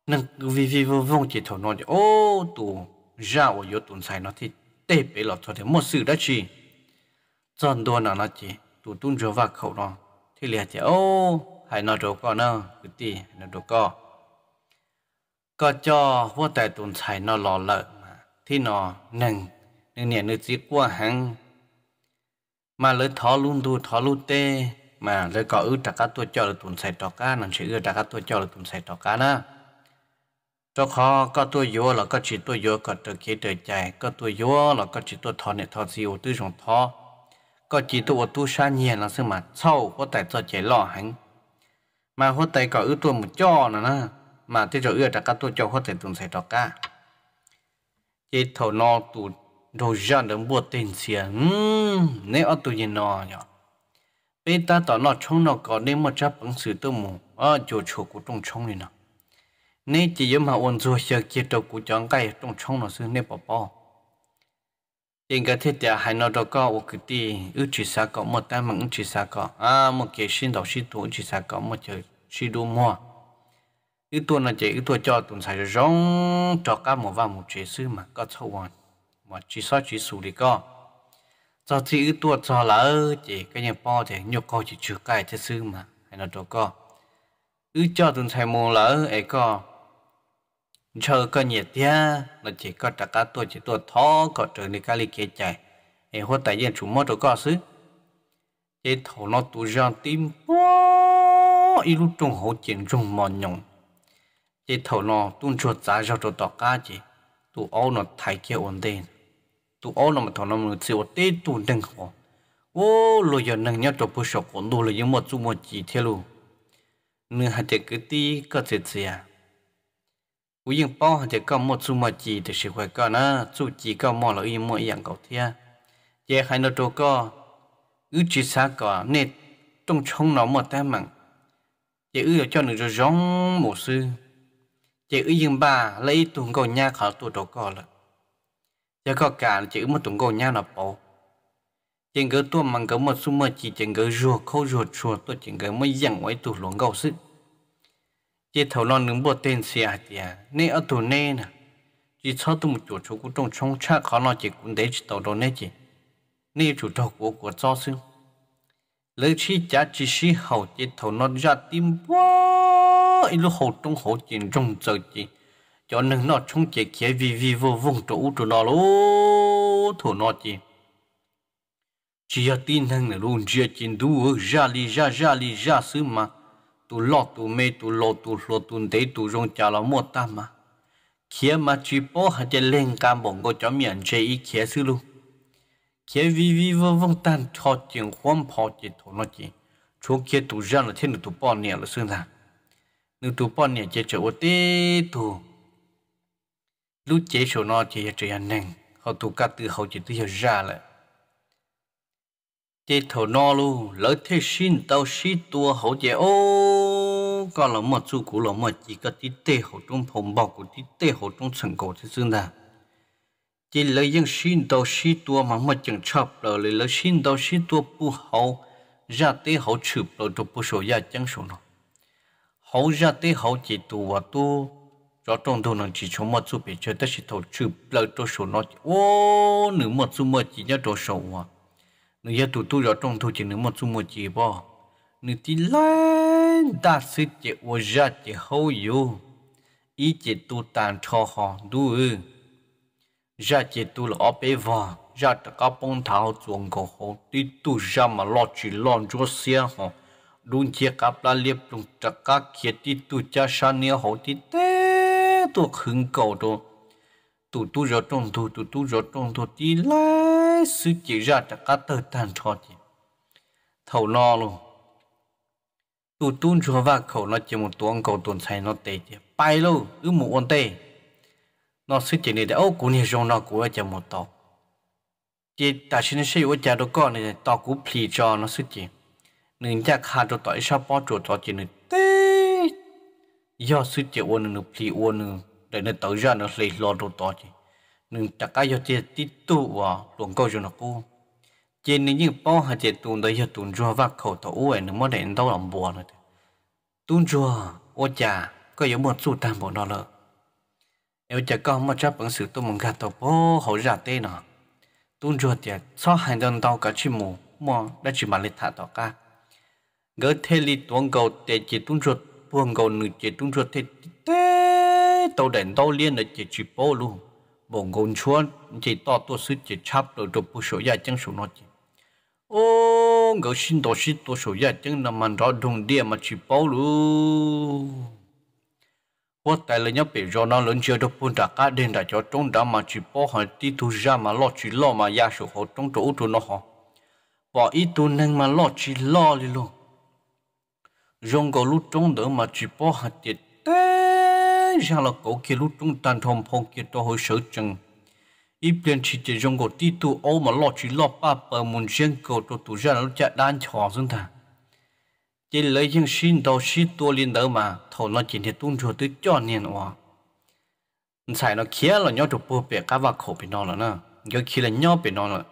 nên vì vì vô vong chế thầu nó chế ô tu ra ô yếu tuần sai nó thì tê bể lọt cho thế một sự đã chi chọn đồ nào nó chỉ tụ tung rửa vào khẩu nó thì liền chỉ ô hãy nó đồ co nó cứ ti nó đồ co co cho vô tài tụng chạy nó lò lợ mà thì nó nâng nâng nhẹ nước chỉ qua hàng mà lấy thó luôn tu thó luôn tê mà lấy có ư đặt cá tôi cho là tụng chạy trò cá nằm chỉ ư đặt cá tôi cho là tụng chạy trò cá nữa cho khó có tôi vô là có chỉ tôi vô có trở kia trở chạy có tôi vô là có chỉ tôi thọ này thọ siêu tư trong thọ có chỉ tụ tu sa nhiên là sự mà sâu có tại cho chế lò hắn mà hốt tay có ưu tu một cho nữa nè mà thế rồi ưa đã các tu cho hốt tay tuần sẽ cho cả chỉ thầu nó tu đồ dân đừng buộc tiền xìa nếu ở tu nhìn nó nhở bây ta tỏ nó trong nó có nên một chấp ứng xử tu mù ở chỗ chỗ của trong trong nè nếu chỉ giống mà ôn rồi sẽ chỉ đầu của chọn cái trong trong nó xưa nên bỏ tiền cái thiết địa hay nó đó có một cái gì ước chỉ sa có một tay mặn chỉ sa có à một cái sinh đầu sinh thủ chỉ sa có một chơi xin đủ mua ước tuần là chỉ ước tuần cho tuần sai rong cho cả một vài một chế sư mà có sâu hoàn mà chỉ so chỉ sủ đi có cho chỉ ước tuần cho là chỉ cái nhà po thì nhiều co chỉ chưa cài chế sư mà hay là đó có ước cho tuần sai mua là ấy có giờ có nhiệt tia nó chỉ có trả cá tôi chỉ tôi thó có trở nên cái lịch kia chạy em hốt tại dân chủ mất rồi có xứ chế thầu nó tụ ra tim bó ít lúc trong hồ chiến trong mòn nhộng chế thầu nó tuôn chuột giá ra cho tỏ cá chị tụ ô nó thay kia ổn định tụ ô nó mà thầu nó mình chịu tê tụ đừng khổ ô lôi giờ nâng nhớ cho bữa sọc cũng đủ là những một chung một chỉ theo luôn nửa hạt cái tí có thể gì à cú bảo bao thì có một số mà chỉ thì sẽ khỏe có na số chỉ có mò là yên mỗi dạng cầu thia giờ hai nó trâu có ứ chỉ xa có nên trong trong nó một tay mặn giờ ứ cho nó giống một sư giờ ứ yên ba lấy tuần cầu nha khảo tuần trâu có là giờ có cả chỉ một tuần cầu nha là bỏ chừng cái tuần mặn có một số mà chỉ chừng cái ruột khâu ruột ruột tôi chừng cái mấy dạng ngoài tuần luồng cầu sư chỉ thầu lo nướng bột tên xe à thì à. nè ở tù nè nè chỉ cho tụ một chỗ chỗ cũng trong trong cha khó lo chỉ cũng để chỉ tàu đồ nè chỉ nè chủ đầu của của cho xương lấy chi trả chỉ xí hậu chỉ thầu nó ra tim bó ít lúc hậu trong hậu chỉ trong giờ chỉ cho nên nó trong chỉ kia vì vì vô vùng chỗ chỗ nó lố thầu nó chỉ chỉ ở tin thằng này luôn chỉ chỉ đủ ra li ra ra li ra xứ mà tu lo tu mê tu lo tu lo tu tế tu rong cha là mua ta mà kia mà chỉ bỏ hạt chân lên cam bổng có cho miệng chế ý kia sư lu kia vi vi vô vong tan cho chuyện khoan phò chỉ thổ nó chỉ chỗ kia tu ra là thiên tu bỏ nè là xương thà nếu tu bỏ nè chế chỗ tế tu lúc chế chỗ nó chỉ chế anh nè họ tu cắt từ hậu chỉ tu ra lại chế thầu no luôn lỡ thế xin tao xí tua hậu chế ô có là một chú cũ là một chỉ có tí tê hậu trong phòng bọc của tí tê hậu trong sân cổ thế xương đà chỉ lỡ những xin tao xí tua mà mà chẳng chấp lỡ lỡ xin tao xí tua bu hậu ra tê hậu chụp lỡ trong bu sổ gia chẳng sổ nó hậu ra tê hậu chỉ tu và tu cho trong thôn chỉ cho một chú bị chơi tất chỉ thầu chữ lỡ trong sổ nó ô nửa một chú mà chỉ nhớ trong sổ à nếu giờ tụi tôi rõ trong thôi chỉ nếu một số một chỉ bỏ nếu tí lên ta sẽ chỉ ô ra chỉ hậu yêu ý chỉ tu tàn cho họ đủ ra chỉ tu là ở bên vợ ra tất cả bông thảo chuồng của họ tí tu ra mà lo chỉ lo cho xe họ đúng chỉ cả là liệp đúng tất cả kia tí tu cha san nha họ tí té tu hứng cầu đó tụt tôi rõ trong thôi tụt tôi rõ trong thôi tí lên thế sự chỉ ra cho cá tơ tan cho chị thầu no luôn tu tuôn cho vào khẩu nó chỉ một tuần cầu tuần say nó tê chị bay luôn cứ một ôn tê nó sự chỉ này để ô cũng như trong nó cũng ở chỉ một tàu chị ta xin sẽ ở chợ đồ con này tàu cũng phì cho nó sự chỉ nên chắc hai đồ tỏi sao bỏ chỗ tàu chỉ này tê do sự chỉ ôn nữa phì ôn nữa để nó tới ra nó lấy lo đồ tàu chị nương chắc cái yêu chết tít tu và luồng câu cho nó cô trên những những bao hạt chết tuôn đấy hạt tuôn rùa vác khẩu thổ uể nó mới đến đâu làm bùa nữa tuôn rùa ô chà có giống một số tam bộ đó lợ nếu chả có một chấp bằng xử tôi mong gạt tàu bố hậu ra tê nọ tuôn rùa tiệt so hai đơn tàu cả chim mù mà đã chỉ mà lịch thả tàu ca gỡ thế li tuôn cầu để chỉ tuôn rùa buông cầu nữ chỉ tuôn rùa thế tê tàu đèn tàu liên là chỉ chỉ bố luôn bộ ngôn chuan chỉ to to sư chỉ chắp đồ đồ bù số gia chẳng số nó chỉ ô ngỡ xin đồ xin tổ số gia chẳng nằm màn rõ đồng địa mà chỉ bao lú quá tài là nhớ bị rõ nó lớn chưa được buôn trả cá đen đã cho trong đó mà chỉ bao hỏi tí thu ra mà lo chỉ lo mà gia số họ trong chỗ tụ nó họ bỏ ít tu năng mà lo chỉ lo đi luôn rong có lúc trong đó mà chỉ bao hạt tiệt rằng là cổ kia lúc trung tàn thông phong kia tôi hồi sở chừng ít biến chỉ chỉ dùng cổ tí tu ô mà lo chỉ lo ba bờ muốn riêng cổ tôi tu ra lúc chạy đan chó dân thà chỉ lấy những xin đầu xin tua liên đỡ mà thổ nó chỉ thì tung cho tới cho nên hòa sai nó kia là nhau chụp bùa bẹt cá vào khổ bị nó là nè giờ kia là nhau bị nó là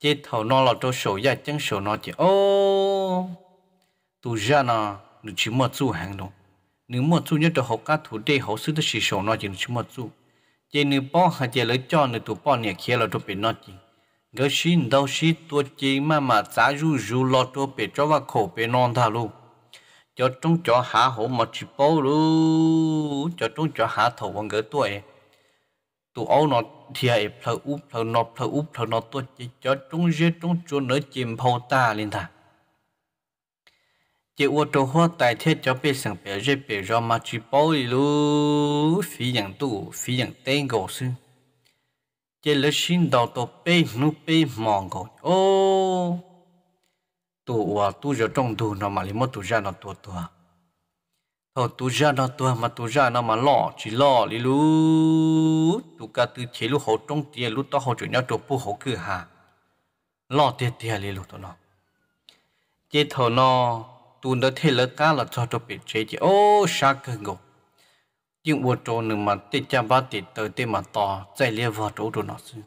chỉ thầu nó là cho sổ ra chân sổ nó chỉ ô tu ra nó được chỉ một chú hàng đâu nếu một số nhất học các thủ đề học sư thì số nó chỉ chúng một số chỉ nếu bỏ hay chỉ lấy cho nếu tụ bỏ nhẹ kia là tụ bị nó chỉ gỡ xin đâu xin tua chỉ mà mà giá ru ru lo tụ bị cho và khổ bị non thà luôn cho trong cho hạ hổ mà chỉ bỏ luôn cho trong cho hạ thổ vẫn gỡ tuổi tụ áo nó thì hệ phở úp phở nó phở úp phở nó tua chỉ cho trong dưới trong chỗ nở chìm phâu ta lên thà chị ô tô hoa tài thế cho bé sang bé rê bé ra mà chỉ bảo đi lu phi yang tu phi yang tên gò sư chị lấy xin đầu tổ bé nu bé mòn gò ô tu hoa tu giờ trong tu nó mà lì mất tu ra nó tu tu à thọ tu ra nó tu mà tu ra nó mà lọ chỉ lọ đi lu tu cả tu chế lu hậu trong tiền lu to hậu chủ nhau tu bu hậu cửa hà lọ tiền tiền đi lu tu nó chế thọ nó tu đó thế là ta là cho cho bị chơi chơi, ô sa cơ ngộ nhưng bộ trâu nữa mà tê cha ba tê tới tê mà to chạy lia vào trâu trâu nó chứ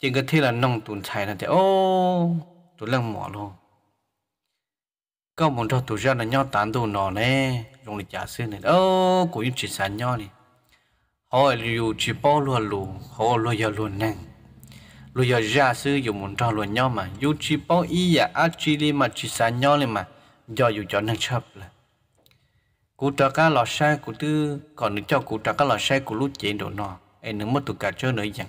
chỉ có thế là nông tuần chạy là thế ô tụi lăng mỏ luôn có muốn cho tụi ra là nhau tán tụi nó nè dùng để trả sư này ô cũng như chỉ sản nhau này họ liu chỉ bao luôn luôn họ lo giờ luôn nè lo giờ ra sư dùng muốn cho luôn nhau mà dù chỉ bao ý à chỉ đi mà chỉ sản nhau này mà do dù cho năng chấp là cụ trò cá lò sai cụ tư còn được cho cụ trò cá lò sai cụ lút chế độ nọ em nữa mất tụ cả chơi nữa chẳng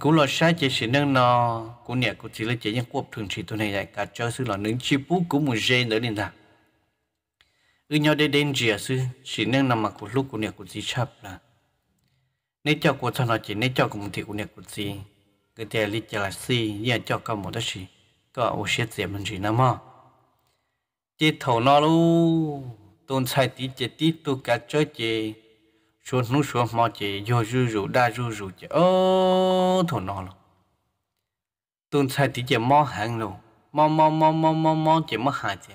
cụ lò sai chế sĩ năng nọ cụ nè cụ chỉ là chế những cuộc thường chỉ tôi này dạy cả chơi sư lò nướng chi bú cú mù dê nữa đến ra ư nhau đây đến gì à sư sĩ nâng nằm mà cụ lúc cụ nè cụ chỉ chấp là nếu cho cụ thằng nó chỉ nếu cho cụ một thì cụ nè cụ chỉ cái tiền lít chả là si nhà cho cả một đất gì có ô chết gì mình chỉ nằm mà chế thầu nó lu tôn sai tí chế tí tu cả chơi chế xuống nú xuống mò chế vô rú rú đa rú rú chế ô thầu nó lu tôn sai tí chế mò hàng lu mò mò mò mò mò mò chế mò hàng chế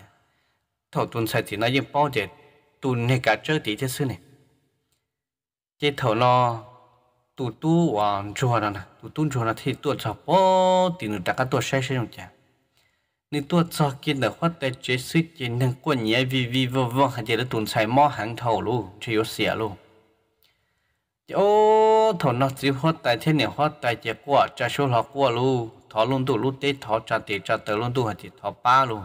thầu tôn sai tí nó yên bao chế tôn này cả chơi tí chế sư nè. chế thầu nó tu tu và chùa nè tu tu chùa nè thì tu chập bao tí nữa đã cả tu sai sai rồi นี่ตัวจอกินแต่ว่าแต่เจสิจินนั่งกวนเยวีวีววงหาเจอตุนใช้หม้อหางเท่าลูกช่วยเสียลูโอ้ถอนนอกจิฮอดแต่เที่นเนี่ยฮอดแต่เจียกัวจะชูหลอรกัวลูถอลุนตุลุเตถอจันติจันเตลุนตุหาจิถอป้าลู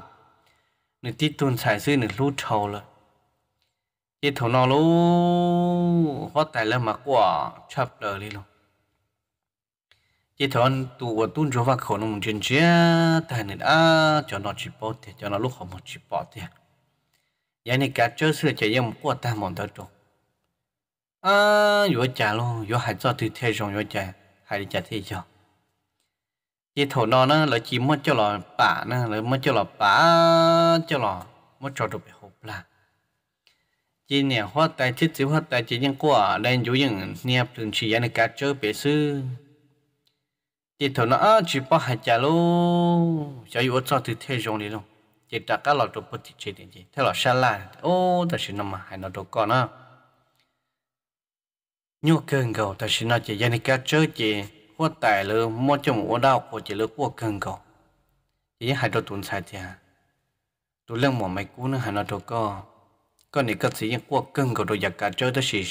นี่ที่ตุนใช้ซื้อหนึ่งลูเท่าละเจถอนนอลูฮอดแต่เริ่มมากัวชอบเลยลู cái thằng tu và tuân cho vào khẩu nó muốn chân chia thay nên à cho nó chỉ bỏ thì cho nó lúc họ một chỉ bỏ thì vậy này cả chơi sửa chơi em quá ta mong đợi chỗ à vừa trả luôn vừa hại cho từ thế rồi vừa trả hại trả thế cho cái thằng nó nó là chỉ mất cho là bả nó là mất cho là bả cho là mất cho được hộp là chỉ nè hoa tài chết chỉ hoa tài chỉ những quả nên chú những nẹp từng chỉ vậy này cả chơi bể sư chỉ thầu nó chỉ bảo hai chả lô cho yêu cho từ thế dùng đi luôn chỉ đặt các lọ đồ bút thì chỉ đến chỉ thế lọ xa là ô ta chỉ nằm mà hai nó đồ con á nhu cơn gầu ta chỉ nó chỉ dân cá chơi chỉ hoa tài lư mua cho một đau của chỉ lư của cơn gầu chỉ hai đồ tuần sai thì à tụi lưng mỏ cú nữa hai nó đồ con con này các sĩ của cơn gầu đồ giặc cá chơi ta chỉ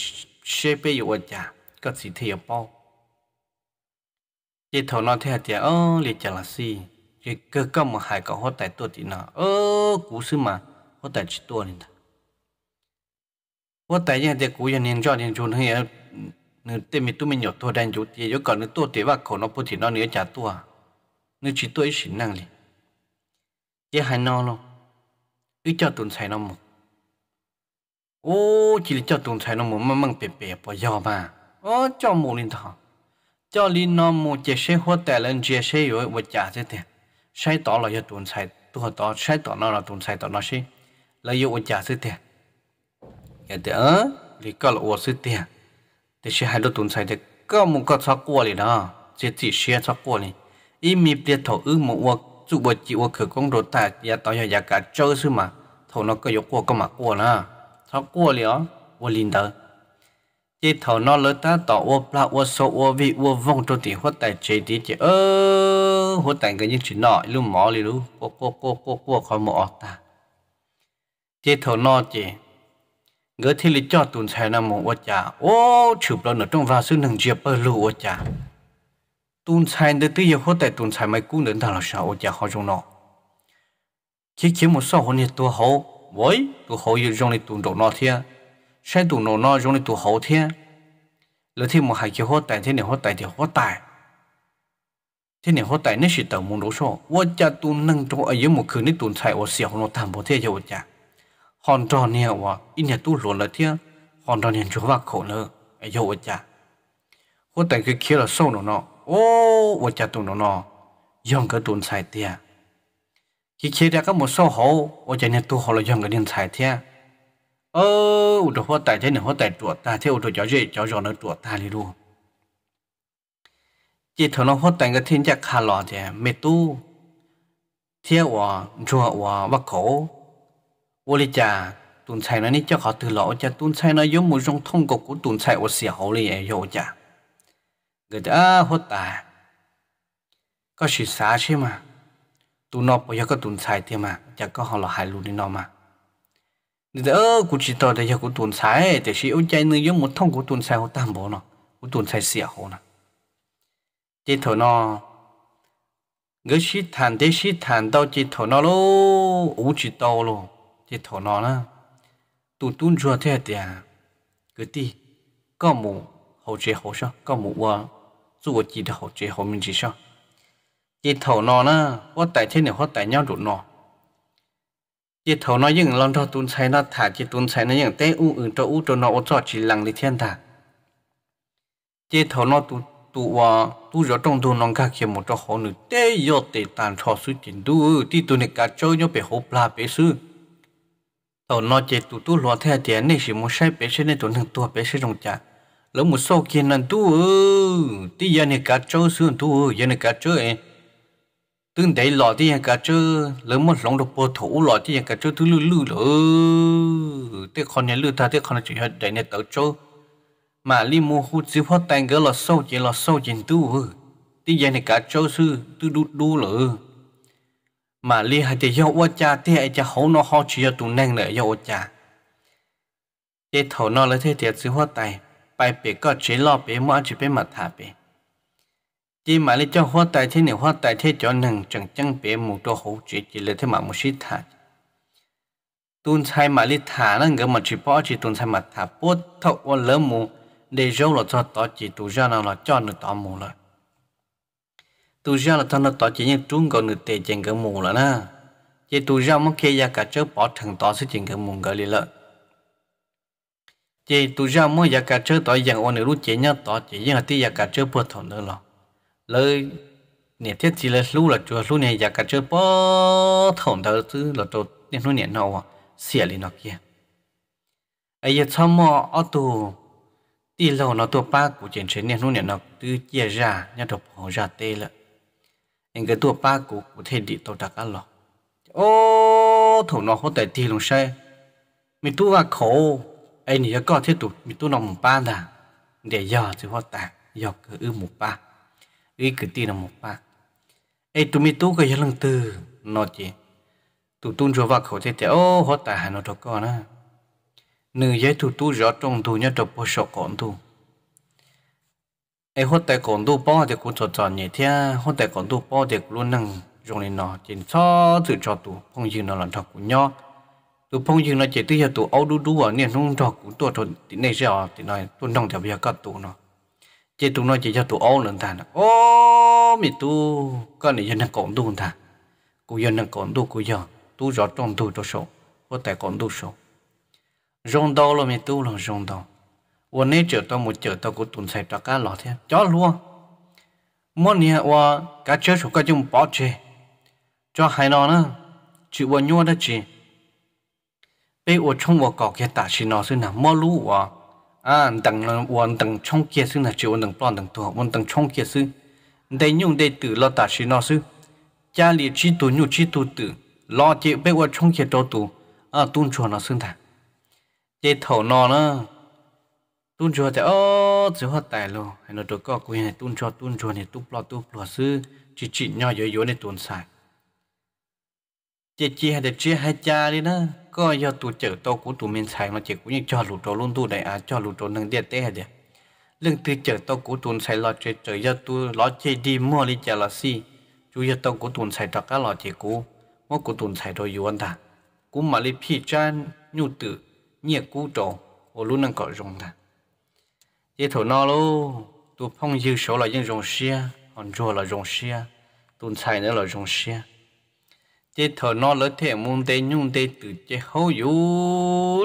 xếp bây giờ chả các gì thì ở bao chị thầu nó thế thì ơ liệt chả là gì chị cơ cơ mà hải cậu hót tại tôi thì nó ơ cú sư mà hót tại chỉ tôi nên hót tại như thế cú giờ nên cho nên chôn hay nếu tên mình tụi mình nhỏ tôi đang chú thì còn nếu tôi thì bà khổ nó bút thì nó nữa chả tôi nếu chỉ tôi chỉ năng liền chị hải nó luôn ý cho tuần xài nó một ô chỉ cho tuần xài nó một mắm mắm bẹp bẹp bỏ giò mà ô cho một lên thằng cho linh nó một chế xe hoa tẻ lên chế xe rồi vật trả thế thế sai tỏ là giờ tuần sai tu hợp tỏ sai tỏ nó là tuần sai tỏ nó xí là giờ vật trả thế thế giờ thế ớ thì có là vật thế thế thì xe hai đứa tuần sai thì có một cái sao qua đi đó chế chỉ xe sao qua đi, ý mịp biết thổ ư một vật chủ vật chỉ vật khử công đồ tài giờ tỏ giờ giờ cả chơi xí mà thổ nó có dục qua có mà qua nữa sao qua liền đó vật linh đó chỉ thầu nó lỡ ta tỏ ô pla ô số ô vị ô vong trong thì hốt tài chế tí chế ơ hốt tài cái những chuyện nọ lúc mỏ li lúc cô cô cô cô cô khỏi mỏ ta chỉ thầu nó chế ngỡ thì lý cho tụn xài nằm mỏ ô chả ô chụp lo nở trong vào sư nâng chia bơ lù ô chả tụn xài để tư giờ hốt tài tụn xài mấy cú nữa thằng là sao ô chả khó trong nọ chỉ kiếm một số hôn nhiệt tua hậu với tua hậu yêu trong này tụn đồ nọ thiệt 山土农呢容易土后天，了天么还去好带天年好带天好带，天年好带那是等木罗说，我家土能种哎也木可你土菜我小红罗谈不天就我家，杭州呢我一年土罗了天，杭州年就挖口了哎就我家，我带去开了手了呢，哦我家土了呢，养个土菜的，去开了个木收好，我家年土好了养个年菜天。เออโอโตพ่อแต่เช่นหนึ่งพ่อแต่ตรวจตาเที่ยวโตเจ้าเจ้าจอนตรวจตาเลยดูจิตของเราพ่อแต่ก็เทิ้งจากคาหล่อเจ้าเมตุเที่ยววะชัววะวักโขวุลิจาตุนใช้นั่นนี่เจ้าขอตื่นหล่อจะตุนใช้นั่นยมมุจงท่องกบกุตุนใช้โอเสียวเลยเอโยจ้าเกิดอ้าพ่อแต่ก็ศึกษาใช่ไหมตุนอปยก็ตุนใช้เที่ยมาจะก็หล่อหายรู้นี่นอมา đỡ cụ chỉ tỏ để cho cụ tuần sai để chỉ ông chạy nơi giống một thông của tuần sai họ tam bố nó cụ tuần sai xỉa hồ nó chỉ thổ nó ngỡ chỉ thàn để chỉ thàn đâu chỉ thổ nó lô ủ chỉ tàu lô chỉ thổ nó nè tuần tuần cho thế à thì cứ đi có mù hồ chế hồ sao có mù qua dù chỉ là hồ chế hồ mình chỉ sao chỉ thổ nó nè có tại thế này có tại nhau đủ nó chỉ thấu nói những lần cho tuôn say nó thả chỉ tuôn say nó những tế u ứng cho u cho nó ô cho chỉ lặng đi thiên thả chỉ thấu nó tu tu wa tu cho trong tu nông ca kia một cho họ nữ tế yo tế tàn cho suy chính tu ti tu này cả cho nhau bị hộp la bị sư thấu nó chỉ tu tu lo theo tiền này chỉ muốn sai bị sư này tu thằng tu bị sư trong cha lỡ một số kia nên tu ti giờ này cả cho sư tu giờ này cả cho ấy tương đấy lọ thì cả chứ lớn một lòng được bộ thủ lọ thì cả chứ thứ lư lư lư tiếc con nhà lư ta tiếc con chỉ hết đại này tớ cho mà li mua hút chỉ phát tay cái lọ sâu chỉ lọ sâu chỉ tu tí giờ này cả cho sư tu đu đu lử mà li hai chỉ yêu quá cha thế ai cha hấu nó ho chỉ cho tụ năng lại yêu cha chế thầu nó là thế thiệt sư phát tay bài bể có chế lọ bể mà chỉ bể mặt thả bể chỉ mà lấy cho hoa tài thế này hoa tài thế cho nên chẳng chẳng bé một đồ hậu chỉ chỉ là thế mà một sĩ thả tuân sai mà lấy thả nó ngỡ mà chỉ bỏ chỉ tuân sai mà thả bớt thọ qua lỡ mù để dấu là cho tỏ chỉ tu ra nào là cho nó tỏ mù là tu ra là cho nó tỏ chỉ như trúng cầu nửa tệ chèn cái mù là na chỉ tu ra mất kia ra cả chớ bỏ thằng tỏ sẽ chèn cái mù gọi lì lợn chỉ tu ra mất ra cả chớ tỏ dạng ôn nửa lúc chỉ nhớ tỏ chỉ như là tí ra cả chớ bớt thọ nữa rồi lời niệm thiết chỉ là lu là chùa lu này giờ dạ cả chưa bỏ thổn đầu tư là chỗ niệm lu niệm nào à, xỉa lên nó kia ấy giờ xong mò ở tù đi lâu nó tua ba cụ chuyện chuyện niệm lu niệm nó từ chia ra nhà độc bỏ ra tê là anh cái tua ba cụ cụ thiên đi tàu đặc ăn lọ ô thổ nó hốt à thể thì lòng say mình tu vào khổ anh nhớ có thiết tục mình tu nằm ba là để giờ thì hoa tạc giờ cứ ư một ba ý cứ tin là một bác, ấy tụi mi tú cái gì lần từ nói gì, tụi tụi cho vào khẩu thế thế ô họ ta hà nội cho con á nữ giấy tụi tụi rõ trong tụi nhớ cho bố sọ con tụi ấy họ ta con tụi bỏ thì cũng cho cho nhẹ thế họ ta con tụi bỏ thì luôn năng dùng lên nó chỉ cho tự cho tụi phong dương nó làm thật cũng nhau tụi phong dương nó chỉ tự cho tụi ấu đu đu ở nền nông trò cũng thôi, tụi này giờ thì nói tụi nông theo bây giờ cắt tụi nó chỉ tụi nói chỉ cho tụi ôn lần ta ô mi tu có này dân đang cổng tu ta cụ dân đang cổng tu cụ giờ tu rõ trong tu cho số có tại cổng tu số rong đâu là mi tu là rong đâu วันนี้เจอตัวมุดเจอตัวกูตุนใส่ตะก้าหล่อเทียจ้อล้วงมื่อเนี่ยว่าการเชื่อสุก็จึงปอดเจจ้อหายนอนนะจีวันยัวได้จีไปอวดชงว่าเกาะเกตาชินอซึ่งนะมื่อรู้ว่า à đằng quân đằng trong kia sư là chỉ quân đằng plon đằng tổ quân đằng trong kia sư đây nhung đây tử lo ta sư nó sư cha li chi tu nhu chi tu tử, lo chỉ biết quân trong kia cho tu à tuôn chùa nó sư ta, chế thầu nó nó tuôn chùa thì ô chỉ hoa tài lo hay nó được có quyền này tuôn chùa tuôn chùa này tu plon tu plon sư chỉ chỉ nhỏ yếu yếu này tuôn sai, chế chi hay để chi hay cha đi nữa ก็ยอตูเจอโตกูตูเมนชายมาเจกูยังจอหลุดโตลุ่นตูได้อาจอหลุดโตนึงเดียเต้เดียเรื่องตีเจอโตกูตูนใส่หลอดเจอเจอยอตูหลอดเจดีมั่วลิเจลอซี่จูยอโตกูตูนใส่ตะก้าหลอดเจกูว่ากูตูนใส่โตอยู่อันตากูมาลิพี่จานยูตือเงียกูโตโอลุ่นนังก็รงตาเจโถนอลูตูพ่องยื้อโฉลอยังรงเสียอ่อนจัวหลอรงเสียตูนใส่เนื้อหลอรงเสีย chế thở nó lỡ thể muốn tê nhung tê từ chế hấu yếu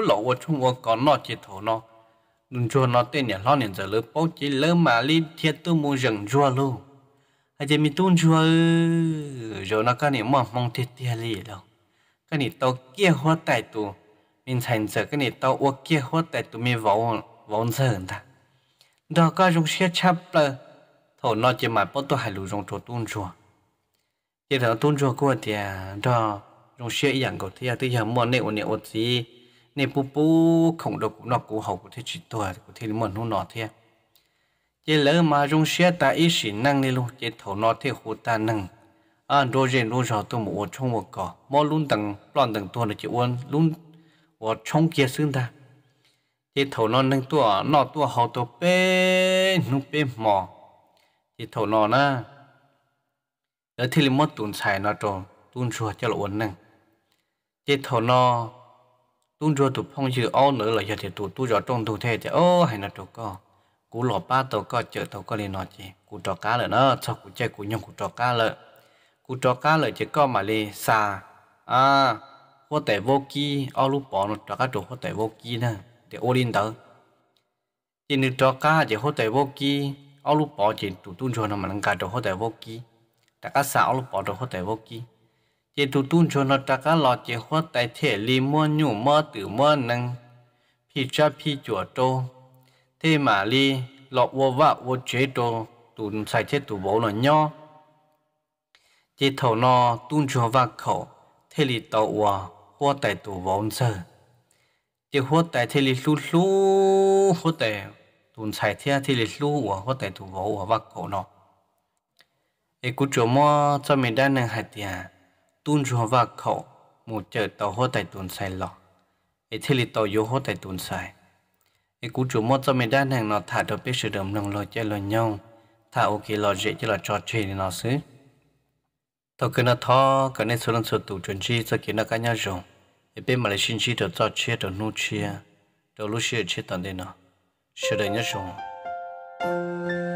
lộ của trung quốc có nó chế thở nó đừng cho nó tên nhà lo nền giờ lỡ bố chế lỡ mà li thiệt tu mua rừng chua luôn hay chế mi tôn chua rồi nó cái này mong mong thiết thiệt li đâu cái này tao kia hoa tài tù mình thành giờ cái này tao ô kia hoa tài tù mình vào vào giờ ta đó có dùng xe chấp là thổ nó chỉ mà bố tôi hay lù dùng chỗ tôn chua chế thảo tôn cho cô thì đó trong xe yên của thì tôi hiểu mòn này của này ột gì này bù bù không được nó cũng hậu của thế chỉ tuổi của thế mòn nó nó thế chế lỡ mà trong xe ta ít sĩ năng này luôn chế thấu nó thế hồ ta năng à đôi gì đôi sao tôi mua trong một cỏ mua luôn tầng lon tầng tôi là chỉ uốn luôn và trong kia xương ta chế thấu nó năng tua nó tua hậu tôi bê nó bê mỏ chế thấu nó na ở thì mất tuần xài nó trộn tuần chùa cho là uốn nâng chế thầu nó tuần chùa tụ phong chữ ô nữa là giờ thì tụ tu rõ trong tụ thế chứ ô hay là tụ co cú lọ ba tàu co chợ tàu co liền nó chỉ cú trò cá lợn nó cho cú chơi cú nhung cú trò cá lợn cú trò cá lợn chỉ co mà li xa à hoa tẻ vô kỳ ô lúc bỏ nó trò cá trụ hoa tẻ vô kỳ nè để ô linh tới chỉ nữ trò cá chỉ hoa tẻ vô kỳ ô lúc bỏ chỉ tụ tuần chùa nó mà nâng cao trụ hoa tẻ vô kỳ taka sao lu bỏ đồ hốt tại vô kì chỉ tu tuôn cho nó taka lo chỉ hốt tại thể li mua nhủ mơ tử mơ năng phi cha phi chùa to, thế mà li lọ vô vạ vô chế to tu sai chết tu bố là nho chỉ thầu no tuôn cho vạ khẩu thế li tàu hòa hốt tại tu bố sơ chỉ hốt tại thế li lu lu hốt tại tuôn sai thế thế li lu hòa hốt tại tu bố hòa vạ khẩu nó ai cú chỗ mò cho mình đã nâng hạt tiền tuôn cho vào khẩu một chợ tàu hô tài tuần sai lọ ai thế lì tàu yếu hô tài tuần sai ai cú chỗ mò cho mình đã nâng nó thả được biết sự đầm nâng lo chơi lo nhau thả ok lo dễ cho là trò chuyện nó xứ tàu cứ nó thọ cái này số lần số tụ chuẩn chi cho kiến nó cá nhau rồi ai bên mà lại xin chi được cho chia được nuôi chi, được lúc chia chia tận đây nó sự đời nhau. rồi